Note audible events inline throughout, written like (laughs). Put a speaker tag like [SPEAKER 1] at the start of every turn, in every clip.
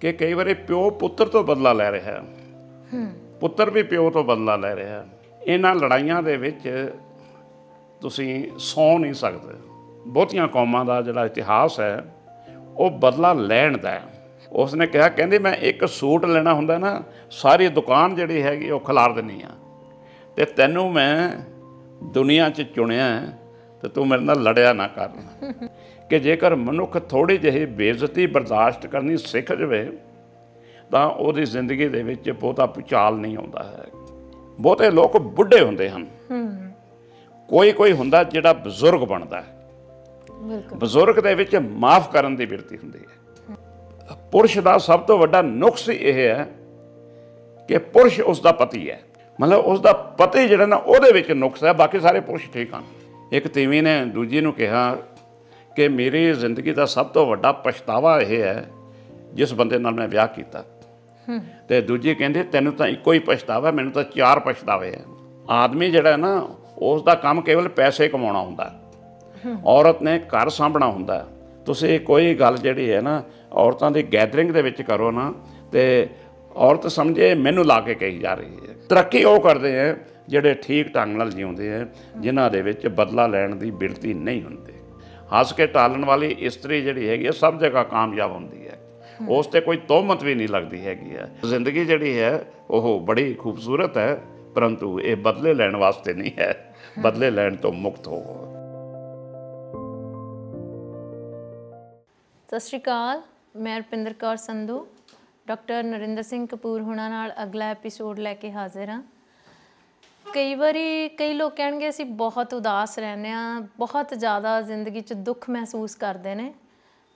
[SPEAKER 1] ਕਿ ਕਈ ਵਾਰੇ ਪਿਓ ਪੁੱਤਰ ਤੋਂ ਬਦਲਾ ਲੈ ਰਿਹਾ ਹੈ ਹੂੰ ਪੁੱਤਰ ਵੀ ਪਿਓ ਤੋਂ ਬਦਲਾ ਲੈ ਰਿਹਾ ਹੈ ਇਹਨਾਂ ਲੜਾਈਆਂ ਦੇ ਵਿੱਚ ਤੁਸੀਂ ਸੌ ਨਹੀਂ ਸਕਦੇ ਬਹੁਤੀਆਂ ਕੌਮਾਂ ਦਾ ਜਿਹੜਾ ਇਤਿਹਾਸ ਹੈ ਉਹ ਬਦਲਾ ਲੈਣ ਦਾ ਹੈ ਉਸ ਨੇ ਕਿਹਾ ਕਹਿੰਦੇ ਮੈਂ ਇੱਕ ਸੂਟ ਲੈਣਾ ਹੁੰਦਾ ਨਾ ਸਾਰੀ ਦੁਕਾਨ ਜਿਹੜੀ ਹੈਗੀ ਉਹ ਖਿਲਾਰ ਦਿੰਨੀ ਆ ਤੇ ਤੈਨੂੰ ਮੈਂ ਦੁਨੀਆ 'ਚ ਚੁਣਿਆ ਤੇ ਤੂੰ ਮੇਰੇ ਨਾਲ ਲੜਿਆ ਨਾ ਕਰ ਕਿ ਜੇਕਰ ਮਨੁੱਖ ਥੋੜੀ ਜਿਹੀ ਬੇਇੱਜ਼ਤੀ ਬਰਦਾਸ਼ਤ ਕਰਨੀ ਸਿੱਖ ਜਵੇ ਤਾਂ ਉਹਦੀ ਜ਼ਿੰਦਗੀ ਦੇ ਵਿੱਚ ਬਹੁਤਾ ਪੁਚਾਲ ਨਹੀਂ ਆਉਂਦਾ ਹੈ ਬਹੁਤੇ ਲੋਕ ਬੁੱਢੇ ਹੁੰਦੇ ਹਨ ਕੋਈ ਕੋਈ ਹੁੰਦਾ ਜਿਹੜਾ ਬਜ਼ੁਰਗ ਬਣਦਾ ਹੈ ਬਜ਼ੁਰਗ ਦੇ ਵਿੱਚ ਮਾਫ ਕਰਨ ਦੀ ਬਿਰਤੀ ਹੁੰਦੀ ਹੈ ਪੁਰਸ਼ ਦਾ ਸਭ ਤੋਂ ਵੱਡਾ ਨੁਕਸ ਇਹ ਹੈ ਕਿ ਪੁਰਸ਼ ਉਸ ਦਾ ਪਤੀ ਹੈ ਮਤਲਬ ਉਸ ਦਾ ਪਤੀ ਜਿਹੜਾ ਨਾ ਉਹਦੇ ਵਿੱਚ ਨੁਕਸ ਹੈ ਬਾਕੀ ਸਾਰੇ ਪੁਰਸ਼ ਠੀਕ ਹਨ ਇੱਕ ਤੀਵੀਂ ਨੇ ਦੂਜੀ ਨੂੰ ਕਿਹਾ ਕਿ ਮੇਰੀ ਜ਼ਿੰਦਗੀ ਦਾ ਸਭ ਤੋਂ ਵੱਡਾ ਪਛਤਾਵਾ ਇਹ ਹੈ ਜਿਸ ਬੰਦੇ ਨਾਲ ਮੈਂ ਵਿਆਹ ਕੀਤਾ ਤੇ ਦੂਜੀ ਕਹਿੰਦੇ ਤੈਨੂੰ ਤਾਂ ਇੱਕੋ ਹੀ ਪਛਤਾਵਾ ਮੈਨੂੰ ਤਾਂ ਚਾਰ ਪਛਤਾਵੇ ਆ ਆਦਮੀ ਜਿਹੜਾ ਹੈ ਨਾ ਉਸ ਦਾ ਕੰਮ ਕੇਵਲ ਪੈਸੇ ਕਮਾਉਣਾ ਹੁੰਦਾ ਔਰਤ ਨੇ ਘਰ ਸੰਭਣਾ ਹੁੰਦਾ ਤੁਸੀਂ ਕੋਈ ਗੱਲ ਜਿਹੜੀ ਹੈ ਨਾ ਔਰਤਾਂ ਦੀ ਗੈਦਰਿੰਗ ਦੇ ਵਿੱਚ ਕਰੋ ਨਾ ਤੇ ਔਰਤ ਸਮਝੇ ਮੈਨੂੰ ਲਾ ਕੇ ਕਹੀ ਜਾ ਰਹੀ ਹੈ ਤਰੱਕੀ ਉਹ ਕਰਦੇ ਆ ਜਿਹੜੇ ਠੀਕ ਢੰਗ ਨਾਲ ਜਿਉਂਦੇ ਆ ਜਿਨ੍ਹਾਂ ਦੇ ਵਿੱਚ ਬਦਲਾ ਲੈਣ ਦੀ ਬਿਰਤੀ ਨਹੀਂ ਹੁੰਦੀ ਹੱਸ ਕੇ ਟਾਲਣ ਵਾਲੀ ਇਸਤਰੀ ਜਿਹੜੀ ਹੈਗੀ ਸਭ ਜਗ੍ਹਾ ਕਾਮਯਾਬ ਹੁੰਦੀ ਹੈ ਉਸ ਤੇ ਕੋਈ ਤੋਮਤ ਵੀ ਨਹੀਂ ਲੱਗਦੀ ਹੈਗੀ ਹੈ ਜ਼ਿੰਦਗੀ ਜਿਹੜੀ ਹੈ ਉਹ ਬੜੀ ਖੂਬਸੂਰਤ ਹੈ ਪਰੰਤੂ ਇਹ ਬਦਲੇ ਲੈਣ ਵਾਸਤੇ ਨਹੀਂ ਹੈ ਬਦਲੇ ਲੈਣ ਤੋਂ ਮੁਕਤ ਹੋ
[SPEAKER 2] ਸਤਿ ਸ਼੍ਰੀ ਅਕਾਲ ਮੈਂ ਰਪਿੰਦਰ ਕੌਰ ਸੰਧੂ ਡਾਕਟਰ ਨਰਿੰਦਰ ਸਿੰਘ ਕਪੂਰ ਹੁਣਾਂ ਨਾਲ ਅਗਲਾ ਐਪੀਸੋਡ ਲੈ ਕੇ ਹਾਜ਼ਰ ਹਾਂ ਕਈ ਵਾਰੀ ਕਈ ਲੋਕ ਕਹਿਣਗੇ ਅਸੀਂ ਬਹੁਤ ਉਦਾਸ ਰਹਿੰਦੇ ਆ ਬਹੁਤ ਜ਼ਿਆਦਾ ਜ਼ਿੰਦਗੀ 'ਚ ਦੁੱਖ ਮਹਿਸੂਸ ਕਰਦੇ ਨੇ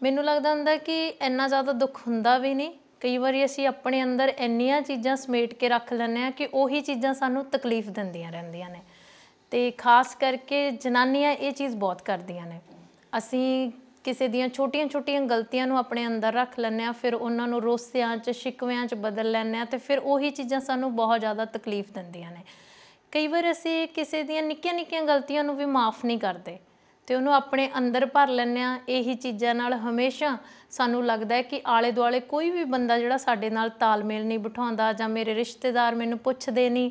[SPEAKER 2] ਮੈਨੂੰ ਲੱਗਦਾ ਹੁੰਦਾ ਕਿ ਇੰਨਾ ਜ਼ਿਆਦਾ ਦੁੱਖ ਹੁੰਦਾ ਵੀ ਨਹੀਂ ਕਈ ਵਾਰੀ ਅਸੀਂ ਆਪਣੇ ਅੰਦਰ ਇੰਨੀਆਂ ਚੀਜ਼ਾਂ ਸਮੇਟ ਕੇ ਰੱਖ ਲੈਂਦੇ ਆ ਕਿ ਉਹੀ ਚੀਜ਼ਾਂ ਸਾਨੂੰ ਤਕਲੀਫ ਦਿੰਦੀਆਂ ਰਹਿੰਦੀਆਂ ਨੇ ਤੇ ਖਾਸ ਕਰਕੇ ਜਨਾਨੀਆਂ ਇਹ ਚੀਜ਼ ਬਹੁਤ ਕਰਦੀਆਂ ਨੇ ਅਸੀਂ ਕਿਸੇ ਦੀਆਂ ਛੋਟੀਆਂ-ਛੋਟੀਆਂ ਗਲਤੀਆਂ ਨੂੰ ਆਪਣੇ ਅੰਦਰ ਰੱਖ ਲੈਂਦੇ ਆ ਫਿਰ ਉਹਨਾਂ ਨੂੰ ਰੋਸਿਆਂ 'ਚ ਸ਼ਿਕਵਿਆਂ 'ਚ ਬਦਲ ਲੈਂਦੇ ਆ ਤੇ ਫਿਰ ਉਹੀ ਚੀਜ਼ਾਂ ਸਾਨੂੰ ਬਹੁਤ ਜ਼ਿਆਦਾ ਤਕਲੀਫ ਦਿੰਦੀਆਂ ਨੇ ਕਈ ਵਾਰ ਅਸੀਂ ਕਿਸੇ ਦੀਆਂ ਨਿੱਕੀਆਂ ਨਿੱਕੀਆਂ ਗਲਤੀਆਂ ਨੂੰ ਵੀ ਮਾਫ ਨਹੀਂ ਕਰਦੇ ਤੇ ਉਹਨੂੰ ਆਪਣੇ ਅੰਦਰ ਭਰ ਲੈਂਦੇ ਆ ਇਹੀ ਚੀਜ਼ਾਂ ਨਾਲ ਹਮੇਸ਼ਾ ਸਾਨੂੰ ਲੱਗਦਾ ਹੈ ਕਿ ਆਲੇ ਦੁਆਲੇ ਕੋਈ ਵੀ ਬੰਦਾ ਜਿਹੜਾ ਸਾਡੇ ਨਾਲ ਤਾਲਮੇਲ ਨਹੀਂ ਬਿਠਾਉਂਦਾ ਜਾਂ ਮੇਰੇ ਰਿਸ਼ਤੇਦਾਰ ਮੈਨੂੰ ਪੁੱਛਦੇ ਨਹੀਂ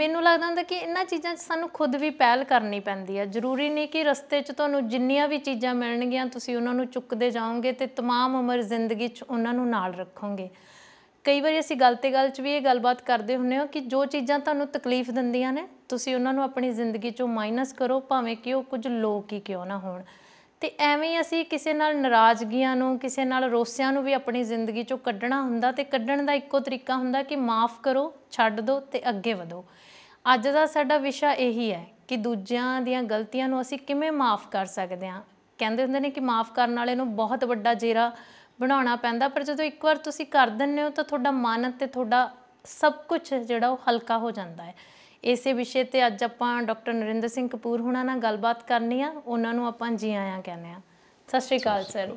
[SPEAKER 2] ਮੈਨੂੰ ਲੱਗਦਾ ਹੁੰਦਾ ਕਿ ਇਹਨਾਂ ਚੀਜ਼ਾਂ 'ਚ ਸਾਨੂੰ ਖੁਦ ਵੀ ਪਹਿਲ ਕਰਨੀ ਪੈਂਦੀ ਹੈ ਜ਼ਰੂਰੀ ਨਹੀਂ ਕਿ ਰਸਤੇ 'ਚ ਤੁਹਾਨੂੰ ਜਿੰਨੀਆਂ ਵੀ ਚੀਜ਼ਾਂ ਮਿਲਣਗੀਆਂ ਤੁਸੀਂ ਉਹਨਾਂ ਨੂੰ ਚੁੱਕਦੇ ਜਾਓਗੇ ਤੇ तमाम ਉਮਰ ਜ਼ਿੰਦਗੀ 'ਚ ਉਹਨਾਂ ਨੂੰ ਨਾਲ ਰੱਖੋਗੇ ਕਈ ਵਾਰੀ ਅਸੀਂ ਗੱਲ ਤੇ ਗੱਲ 'ਚ ਵੀ ਇਹ ਗੱਲਬਾਤ ਕਰਦੇ ਹੁੰਨੇ ਹਾਂ ਕਿ ਜੋ ਚੀਜ਼ਾਂ ਤੁਹਾਨੂੰ ਤਕਲੀਫ ਦਿੰਦੀਆਂ ਨੇ ਤੁਸੀਂ ਉਹਨਾਂ ਨੂੰ ਆਪਣੀ ਜ਼ਿੰਦਗੀ 'ਚੋਂ ਮਾਈਨਸ ਕਰੋ ਭਾਵੇਂ ਕਿ ਉਹ ਕੁਝ ਲੋਕ ਹੀ ਕਿਉਂ ਨਾ ਹੋਣ ਤੇ ਐਵੇਂ ਅਸੀਂ ਕਿਸੇ ਨਾਲ ਨਾਰਾਜ਼ਗੀਆਂ ਨੂੰ ਕਿਸੇ ਨਾਲ ਰੋਸਿਆਂ ਨੂੰ ਵੀ ਆਪਣੀ ਜ਼ਿੰਦਗੀ 'ਚੋਂ ਕੱਢਣਾ ਹੁੰਦਾ ਤੇ ਕੱਢਣ ਦਾ ਇੱਕੋ ਤਰੀਕਾ ਹੁੰਦਾ ਕਿ ਮਾਫ ਕਰੋ ਛੱਡ ਦਿਓ ਤੇ ਅੱਗੇ ਵਧੋ ਅੱਜ ਦਾ ਸਾਡਾ ਵਿਸ਼ਾ ਇਹੀ ਹੈ ਕਿ ਦੂਜਿਆਂ ਦੀਆਂ ਗਲਤੀਆਂ ਨੂੰ ਅਸੀਂ ਕਿਵੇਂ ਮਾਫ ਕਰ ਸਕਦੇ ਹਾਂ ਕਹਿੰਦੇ ਹੁੰਦੇ ਨੇ ਕਿ ਮਾਫ ਕਰਨ ਵਾਲੇ ਨੂੰ ਬਹੁਤ ਵੱਡਾ ਜੇਰਾ ਬਣਾਉਣਾ ਪੈਂਦਾ ਪਰ ਜਦੋਂ ਇੱਕ ਵਾਰ ਤੁਸੀਂ ਕਰ ਦਿੰਨੇ ਹੋ ਤਾਂ ਤੁਹਾਡਾ ਮਨ ਤੇ ਤੁਹਾਡਾ ਸਭ ਕੁਝ ਜਿਹੜਾ ਉਹ ਹਲਕਾ ਹੋ ਜਾਂਦਾ ਹੈ ਇਸੇ ਵਿਸ਼ੇ ਤੇ ਅੱਜ ਆਪਾਂ ਡਾਕਟਰ ਨਰਿੰਦਰ ਸਿੰਘ ਕਪੂਰ ਹੁਣਾਂ ਨਾਲ ਗੱਲਬਾਤ ਕਰਨੀ ਆ ਉਹਨਾਂ ਨੂੰ ਆਪਾਂ ਜੀ ਆਇਆਂ ਕਹਿੰਦੇ ਆ ਸਤਿ ਸ਼੍ਰੀ ਅਕਾਲ ਸਰ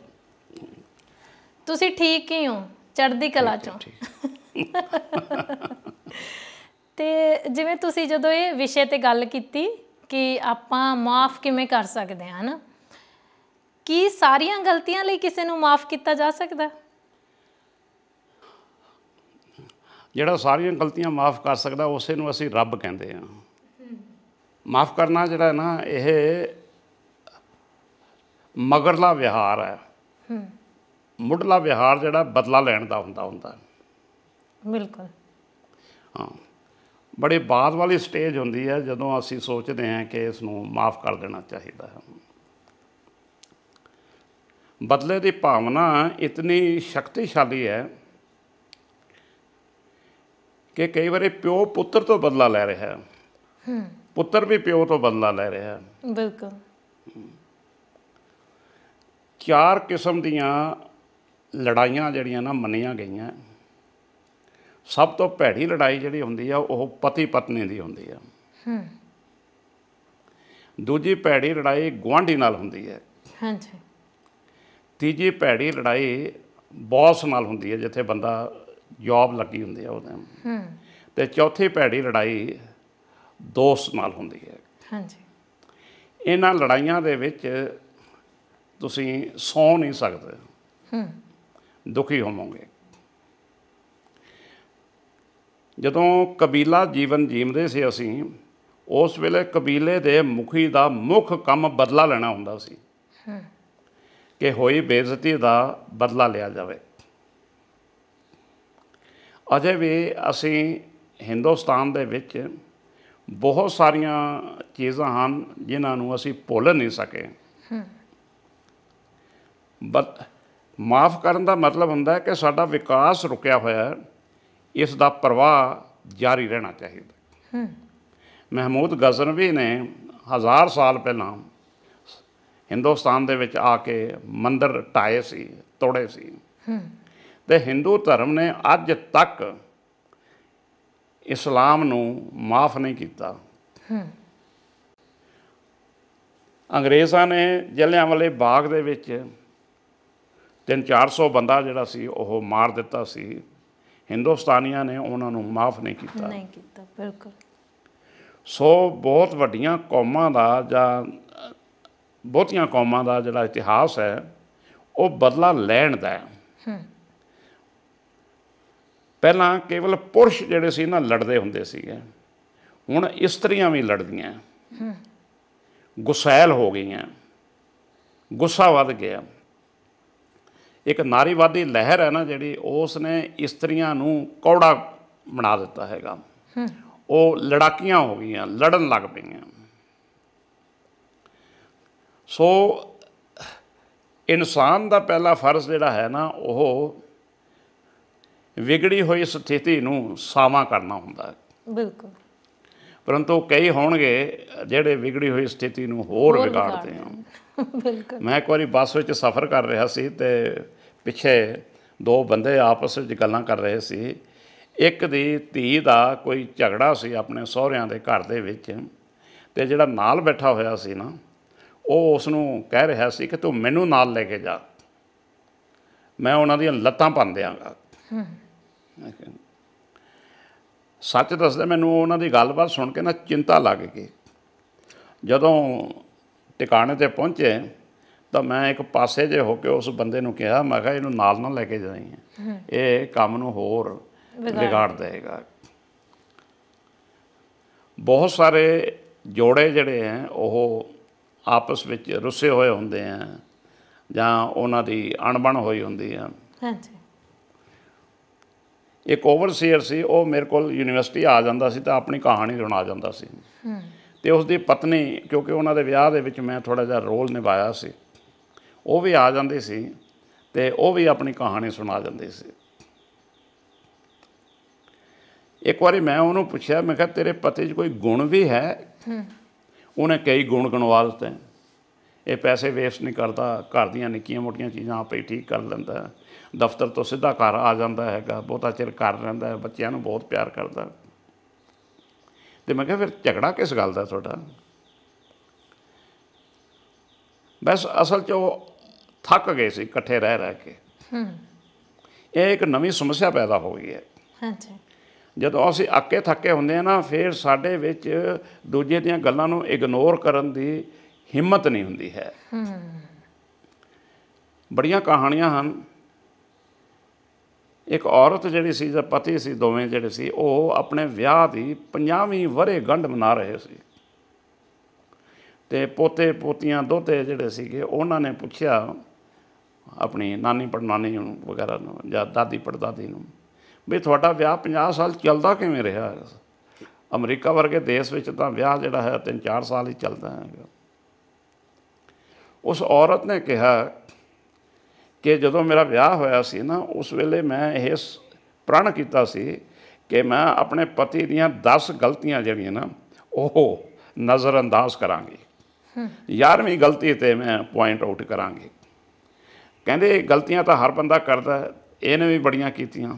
[SPEAKER 2] ਤੁਸੀਂ ਠੀਕ ਹੀ ਹੋ ਚੜ੍ਹਦੀ ਕਲਾ ਚੋਂ ਤੇ ਜਿਵੇਂ ਤੁਸੀਂ ਜਦੋਂ ਇਹ ਵਿਸ਼ੇ ਤੇ ਗੱਲ ਕੀਤੀ ਕਿ ਆਪਾਂ ਮਾਫ ਕਿਵੇਂ ਕਰ ਸਕਦੇ ਹਾਂ ਹਨਾ ਕੀ ਸਾਰੀਆਂ ਗਲਤੀਆਂ ਲਈ ਕਿਸੇ ਨੂੰ ਮਾਫ ਕੀਤਾ ਜਾ ਸਕਦਾ
[SPEAKER 1] ਜਿਹੜਾ ਸਾਰੀਆਂ ਗਲਤੀਆਂ ਮਾਫ ਕਰ ਸਕਦਾ ਉਸੇ ਨੂੰ ਅਸੀਂ ਰੱਬ ਕਹਿੰਦੇ ਆ ਮਾਫ ਕਰਨਾ ਜਿਹੜਾ ਨਾ ਇਹ ਮਗਰਲਾ ਵਿਹਾਰ ਹੈ ਮੁੱਢਲਾ ਵਿਹਾਰ ਜਿਹੜਾ ਬਦਲਾ ਲੈਣ ਦਾ ਹੁੰਦਾ ਹੁੰਦਾ ਬਿਲਕੁਲ ਹਾਂ ਬੜੇ ਬਾਅਦ ਵਾਲੀ ਸਟੇਜ ਹੁੰਦੀ ਹੈ ਜਦੋਂ ਅਸੀਂ ਸੋਚਦੇ ਹਾਂ ਕਿ ਇਸ ਨੂੰ ਮਾਫ ਕਰ ਦੇਣਾ ਚਾਹੀਦਾ ਹੈ ਬਦਲੇ ਦੀ ਭਾਵਨਾ ਇਤਨੀ ਸ਼ਕਤੀਸ਼ਾਲੀ ਹੈ ਕਿ ਕਈ ਵਾਰੇ ਪਿਓ ਪੁੱਤਰ ਤੋਂ ਬਦਲਾ ਲੈ ਰਿਹਾ ਹੈ ਹੂੰ ਪੁੱਤਰ ਵੀ ਪਿਓ ਤੋਂ ਬਦਲਾ ਲੈ ਰਿਹਾ
[SPEAKER 2] ਹੈ ਬਿਲਕੁਲ
[SPEAKER 1] ਚਾਰ ਕਿਸਮ ਦੀਆਂ ਲੜਾਈਆਂ ਜਿਹੜੀਆਂ ਨਾ ਮੰਨੀਆਂ ਗਈਆਂ ਸਭ ਤੋਂ ਭੈੜੀ ਲੜਾਈ ਜਿਹੜੀ ਹੁੰਦੀ ਆ ਉਹ ਪਤੀ ਪਤਨੀ ਦੀ ਹੁੰਦੀ ਆ ਹੂੰ ਦੂਜੀ ਭੈੜੀ ਲੜਾਈ ਗਵਾਂਢੀ ਨਾਲ ਹੁੰਦੀ ਹੈ ਹਾਂਜੀ ਤੀਜੀ ਭੈੜੀ ਲੜਾਈ ਬੌਸ ਨਾਲ ਹੁੰਦੀ ਹੈ ਜਿੱਥੇ ਬੰਦਾ ਜੌਬ ਲੱਗੀ ਹੁੰਦੀ ਹੈ ਉਹਦੇ ਹੂੰ ਤੇ ਚੌਥੀ ਭੈੜੀ ਲੜਾਈ ਦੋਸਤ ਨਾਲ ਹੁੰਦੀ ਹੈ ਹਾਂਜੀ ਇਹਨਾਂ ਲੜਾਈਆਂ ਦੇ ਵਿੱਚ ਤੁਸੀਂ ਸੌ ਨਹੀਂ ਸਕਦੇ ਹੂੰ ਦੁਖੀ ਹੋਵੋਗੇ ਜਦੋਂ ਕਬੀਲਾ ਜੀਵਨ ਜੀਉਂਦੇ ਸੀ ਅਸੀਂ ਉਸ ਵੇਲੇ ਕਬੀਲੇ ਦੇ ਮੁਖੀ ਦਾ ਮੁੱਖ ਕੰਮ ਬਦਲਾ ਲੈਣਾ ਹੁੰਦਾ ਸੀ ਹੂੰ ਕਿ ਹੋਈ ਬੇਇੱਜ਼ਤੀ ਦਾ ਬਦਲਾ ਲਿਆ ਜਾਵੇ ਅਜੇ ਵੀ ਅਸੀਂ ਹਿੰਦੁਸਤਾਨ ਦੇ ਵਿੱਚ ਬਹੁਤ ਸਾਰੀਆਂ ਚੀਜ਼ਾਂ ਹਨ ਜਿਨ੍ਹਾਂ ਨੂੰ ਅਸੀਂ ਭੁੱਲ ਨਹੀਂ ਸਕੇ ਬਟ ਮਾਫ ਕਰਨ ਦਾ ਮਤਲਬ ਹੁੰਦਾ ਹੈ ਕਿ ਸਾਡਾ ਵਿਕਾਸ ਰੁਕਿਆ ਹੋਇਆ ਹੈ ਇਸ ਦਾ ਪ੍ਰਵਾਹ ਜਾਰੀ ਰਹਿਣਾ ਚਾਹੀਦਾ ਮਹਿਮੂਦ ਗਜ਼ਨਵੀ ਨੇ ਹਜ਼ਾਰ ਸਾਲ ਪਹਿਲਾਂ ਹਿੰਦੁਸਤਾਨ ਦੇ ਵਿੱਚ ਆ ਕੇ ਮੰਦਰ ਟਾਏ ਸੀ ਤੋੜੇ ਸੀ ਤੇ ਹਿੰਦੂ ਧਰਮ ਨੇ ਅੱਜ ਤੱਕ ਇਸਲਾਮ ਨੂੰ ਮਾਫ ਨਹੀਂ ਕੀਤਾ ਅੰਗਰੇਜ਼ਾਂ ਨੇ ਜਲਿਆਂਵਾਲੇ ਬਾਗ ਦੇ ਵਿੱਚ 3-400 ਬੰਦਾ ਜਿਹੜਾ ਸੀ ਉਹ ਮਾਰ ਦਿੱਤਾ ਸੀ ਹਿੰਦੁਸਤਾਨੀਆਂ ਨੇ ਉਹਨਾਂ ਨੂੰ ਮਾਫ ਨਹੀਂ ਕੀਤਾ
[SPEAKER 2] ਨਹੀਂ ਕੀਤਾ ਬਿਲਕੁਲ
[SPEAKER 1] ਸੋ ਬਹੁਤ ਵੱਡੀਆਂ ਕੌਮਾਂ ਦਾ ਜਾਂ ਬਹੁਤੀਆਂ ਕੌਮਾਂ ਦਾ ਜਿਹੜਾ ਇਤਿਹਾਸ ਹੈ ਉਹ ਬਦਲਾ ਲੈਣ ਦਾ ਹੈ ਪਹਿਲਾਂ ਕੇਵਲ ਪੁਰਸ਼ ਜਿਹੜੇ ਸੀ ਨਾ ਲੜਦੇ ਹੁੰਦੇ ਸੀਗੇ ਹੁਣ ਇਸਤਰੀਆਂ ਵੀ ਲੜਦੀਆਂ ਗੁਸੈਲ ਹੋ ਗਈਆਂ ਗੁੱਸਾ ਵੱਧ ਗਿਆ ਇੱਕ ਨਾਰੀਵਾਦੀ ਲਹਿਰ ਹੈ ਨਾ ਜਿਹੜੀ ਉਸ ਨੇ ਇਸਤਰੀਆਂ ਨੂੰ ਕੌੜਾ ਬਣਾ ਦਿੱਤਾ ਹੈਗਾ ਉਹ ਲੜਾਕੀਆਂ ਹੋ ਗਈਆਂ ਲੜਨ ਲੱਗ ਪਈਆਂ ਸੋ ਇਨਸਾਨ ਦਾ ਪਹਿਲਾ ਫਰਜ਼ ਜਿਹੜਾ ਹੈ ਨਾ ਉਹ ਵਿਗੜੀ ਹੋਈ ਸਥਿਤੀ ਨੂੰ ਸਾਵਾ ਕਰਨਾ ਹੁੰਦਾ ਹੈ ਬਿਲਕੁਲ ਪਰੰਤੂ ਕਈ ਹੋਣਗੇ ਜਿਹੜੇ ਵਿਗੜੀ ਹੋਈ ਸਥਿਤੀ ਨੂੰ ਹੋਰ ਵਿਗਾੜਦੇ ਆ ਬਿਲਕੁਲ ਮੈਂ ਇੱਕ ਵਾਰੀ ਬੱਸ ਵਿੱਚ ਸਫ਼ਰ ਕਰ ਰਿਹਾ ਸੀ ਤੇ ਪਿੱਛੇ ਦੋ ਬੰਦੇ ਆਪਸ ਵਿੱਚ ਗੱਲਾਂ ਕਰ ਰਹੇ ਸੀ ਇੱਕ ਦੀ ਧੀ ਦਾ ਕੋਈ ਝਗੜਾ ਸੀ ਆਪਣੇ ਸਹੁਰਿਆਂ ਦੇ ਘਰ ਦੇ ਵਿੱਚ ਤੇ ਜਿਹੜਾ ਨਾਲ ਬੈਠਾ ਹੋਇਆ ਸੀ ਨਾ ਉਹ ਉਸ ਨੂੰ ਕਹਿ ਰਿਹਾ ਸੀ ਕਿ ਤੂੰ ਮੈਨੂੰ ਨਾਲ ਲੈ ਕੇ ਜਾ ਮੈਂ ਉਹਨਾਂ ਦੀਆਂ ਲੱਤਾਂ ਭੰਨ ਦਿਆਂਗਾ ਸੱਚ ਦੱਸਦਾ ਮੈਨੂੰ ਉਹਨਾਂ ਦੀ ਗੱਲਬਾਤ ਸੁਣ ਕੇ ਨਾ ਚਿੰਤਾ ਲੱਗ ਗਈ ਜਦੋਂ ਟਿਕਾਣੇ ਤੇ ਪਹੁੰਚੇ ਤਾਂ ਮੈਂ ਇੱਕ ਪਾਸੇ ਜੇ ਹੋ ਕੇ ਉਸ ਬੰਦੇ ਨੂੰ ਕਿਹਾ ਮੈਂ ਕਿਹਾ ਇਹਨੂੰ ਨਾਲ ਨਾ ਲੈ ਕੇ ਜਾਈਂ ਇਹ ਕੰਮ ਨੂੰ ਹੋਰ ਵਿਗਾੜ ਦੇਗਾ ਬਹੁਤ ਸਾਰੇ ਜੋੜੇ ਜਿਹੜੇ ਆ ਉਹ ਆਪਸ ਵਿੱਚ ਰੁੱਸੇ ਹੋਏ ਹੁੰਦੇ ਆ ਜਾਂ ਉਹਨਾਂ ਦੀ ਅਣਬਣ ਹੋਈ ਹੁੰਦੀ ਆ ਹਾਂਜੀ ਇੱਕ ਓਵਰਸੀਅਰ ਸੀ ਉਹ ਮੇਰੇ ਕੋਲ ਯੂਨੀਵਰਸਿਟੀ ਆ ਜਾਂਦਾ ਸੀ ਤਾਂ ਆਪਣੀ ਕਹਾਣੀ ਸੁਣਾ ਜਾਂਦਾ ਸੀ ਤੇ ਉਸ ਦੀ ਪਤਨੀ ਕਿਉਂਕਿ ਉਹਨਾਂ ਦੇ ਵਿਆਹ ਦੇ ਵਿੱਚ ਮੈਂ ਥੋੜਾ ਜਿਹਾ ਰੋਲ ਨਿਭਾਇਆ ਸੀ ਉਹ ਵੀ ਆ ਜਾਂਦੇ ਸੀ ਤੇ ਉਹ ਵੀ ਆਪਣੀ ਕਹਾਣੀ ਸੁਣਾ ਜਾਂਦੇ ਸੀ ਇੱਕ ਵਾਰੀ ਮੈਂ ਉਹਨੂੰ ਪੁੱਛਿਆ ਮੈਂ ਕਿਹਾ ਤੇਰੇ ਪਤੀ 'ਚ ਕੋਈ ਗੁਣ ਵੀ ਹੈ ਉਹਨੇ ਕਈ ਗੁਣ ਗਣਵਾ ਦਿੱਤੇ ਇਹ ਪੈਸੇ ਵੇਸਟ ਨਹੀਂ ਕਰਦਾ ਘਰ ਦੀਆਂ ਨਿੱਕੀਆਂ ਮੋਟੀਆਂ ਚੀਜ਼ਾਂ ਆਪੇ ਹੀ ਠੀਕ ਕਰ ਲੈਂਦਾ ਦਫ਼ਤਰ ਤੋਂ ਸਿੱਧਾ ਘਰ ਆ ਜਾਂਦਾ ਹੈਗਾ ਬਹੁਤਾ ਚਿਰ ਘਰ ਰਹਿੰਦਾ ਹੈ ਬੱਚਿਆਂ ਨੂੰ ਬਹੁਤ ਪਿਆਰ ਕਰਦਾ ਤੇ ਮੈਂ ਕਿਹਾ ਫਿਰ ਝਗੜਾ ਕਿਸ ਗੱਲ ਦਾ ਤੁਹਾਡਾ ਬਸ ਅਸਲ 'ਚ ਉਹ ਥੱਕ ਗਏ ਸੀ ਇਕੱਠੇ ਰਹਿ ਰਹਿ ਕੇ ਹੂੰ ਇਹ ਇੱਕ ਨਵੀਂ ਸਮੱਸਿਆ ਪੈਦਾ ਹੋ ਗਈ ਹੈ ਹਾਂਜੀ ਜਦੋਂ ਅਸੀਂ ਅੱਕੇ ਥੱਕੇ ਹੁੰਦੇ ਆ ਨਾ ਫਿਰ ਸਾਡੇ ਵਿੱਚ ਦੂਜੇ ਦੀਆਂ ਗੱਲਾਂ ਨੂੰ ਇਗਨੋਰ ਕਰਨ ਦੀ ਹਿੰਮਤ ਨਹੀਂ ਹੁੰਦੀ ਹੈ ਹੂੰ ਬੜੀਆਂ ਕਹਾਣੀਆਂ ਹਨ ਇੱਕ ਔਰਤ ਜਿਹੜੀ ਸੀ ਜਾਂ ਪਤੀ ਸੀ ਦੋਵੇਂ ਜਿਹੜੇ ਸੀ ਉਹ ਆਪਣੇ ਵਿਆਹ ਦੀ 50ਵੀਂ ਵਰੇ ਗੰਢ ਮਨਾ ਰਹੇ ਸੀ ਤੇ ਪੋਤੇ ਪੋਤੀਆਂ ਦੋਤੇ ਜਿਹੜੇ ਸੀਗੇ ਉਹਨਾਂ ਨੇ ਪੁੱਛਿਆ ਆਪਣੀ ਨਾਨੀ ਪੜਨਾਨੀ ਨੂੰ ਵਗੈਰਾ ਨੂੰ ਜਾਂ ਦਾਦੀ ਪੜਦਾਦੀ ਨੂੰ ਵੀ ਤੁਹਾਡਾ ਵਿਆਹ 50 ਸਾਲ ਚੱਲਦਾ ਕਿਵੇਂ ਰਿਹਾ ਅਮਰੀਕਾ ਵਰਗੇ ਦੇਸ਼ ਵਿੱਚ ਤਾਂ ਵਿਆਹ ਜਿਹੜਾ ਹੈ 3-4 ਸਾਲ ਹੀ ਚੱਲਦਾ ਹੈ ਉਸ ਔਰਤ ਨੇ ਕਿਹਾ ਕਿ ਜਦੋਂ ਮੇਰਾ ਵਿਆਹ ਹੋਇਆ ਸੀ ਨਾ ਉਸ ਵੇਲੇ ਮੈਂ ਇਹ ਪ੍ਰਣ ਕੀਤਾ ਸੀ ਕਿ ਮੈਂ ਆਪਣੇ ਪਤੀ ਦੀਆਂ 10 ਗਲਤੀਆਂ ਜਿਹੜੀਆਂ ਨਾ ਉਹ ਨਜ਼ਰ ਅੰਦਾਜ਼ ਕਰਾਂਗੀ 11ਵੀਂ ਗਲਤੀ ਤੇ ਮੈਂ ਪੁਆਇੰਟ ਆਊਟ ਕਰਾਂਗੀ ਕਹਿੰਦੇ ਗਲਤੀਆਂ ਤਾਂ ਹਰ ਬੰਦਾ ਕਰਦਾ ਹੈ ਇਹਨੇ ਵੀ ਬੜੀਆਂ ਕੀਤੀਆਂ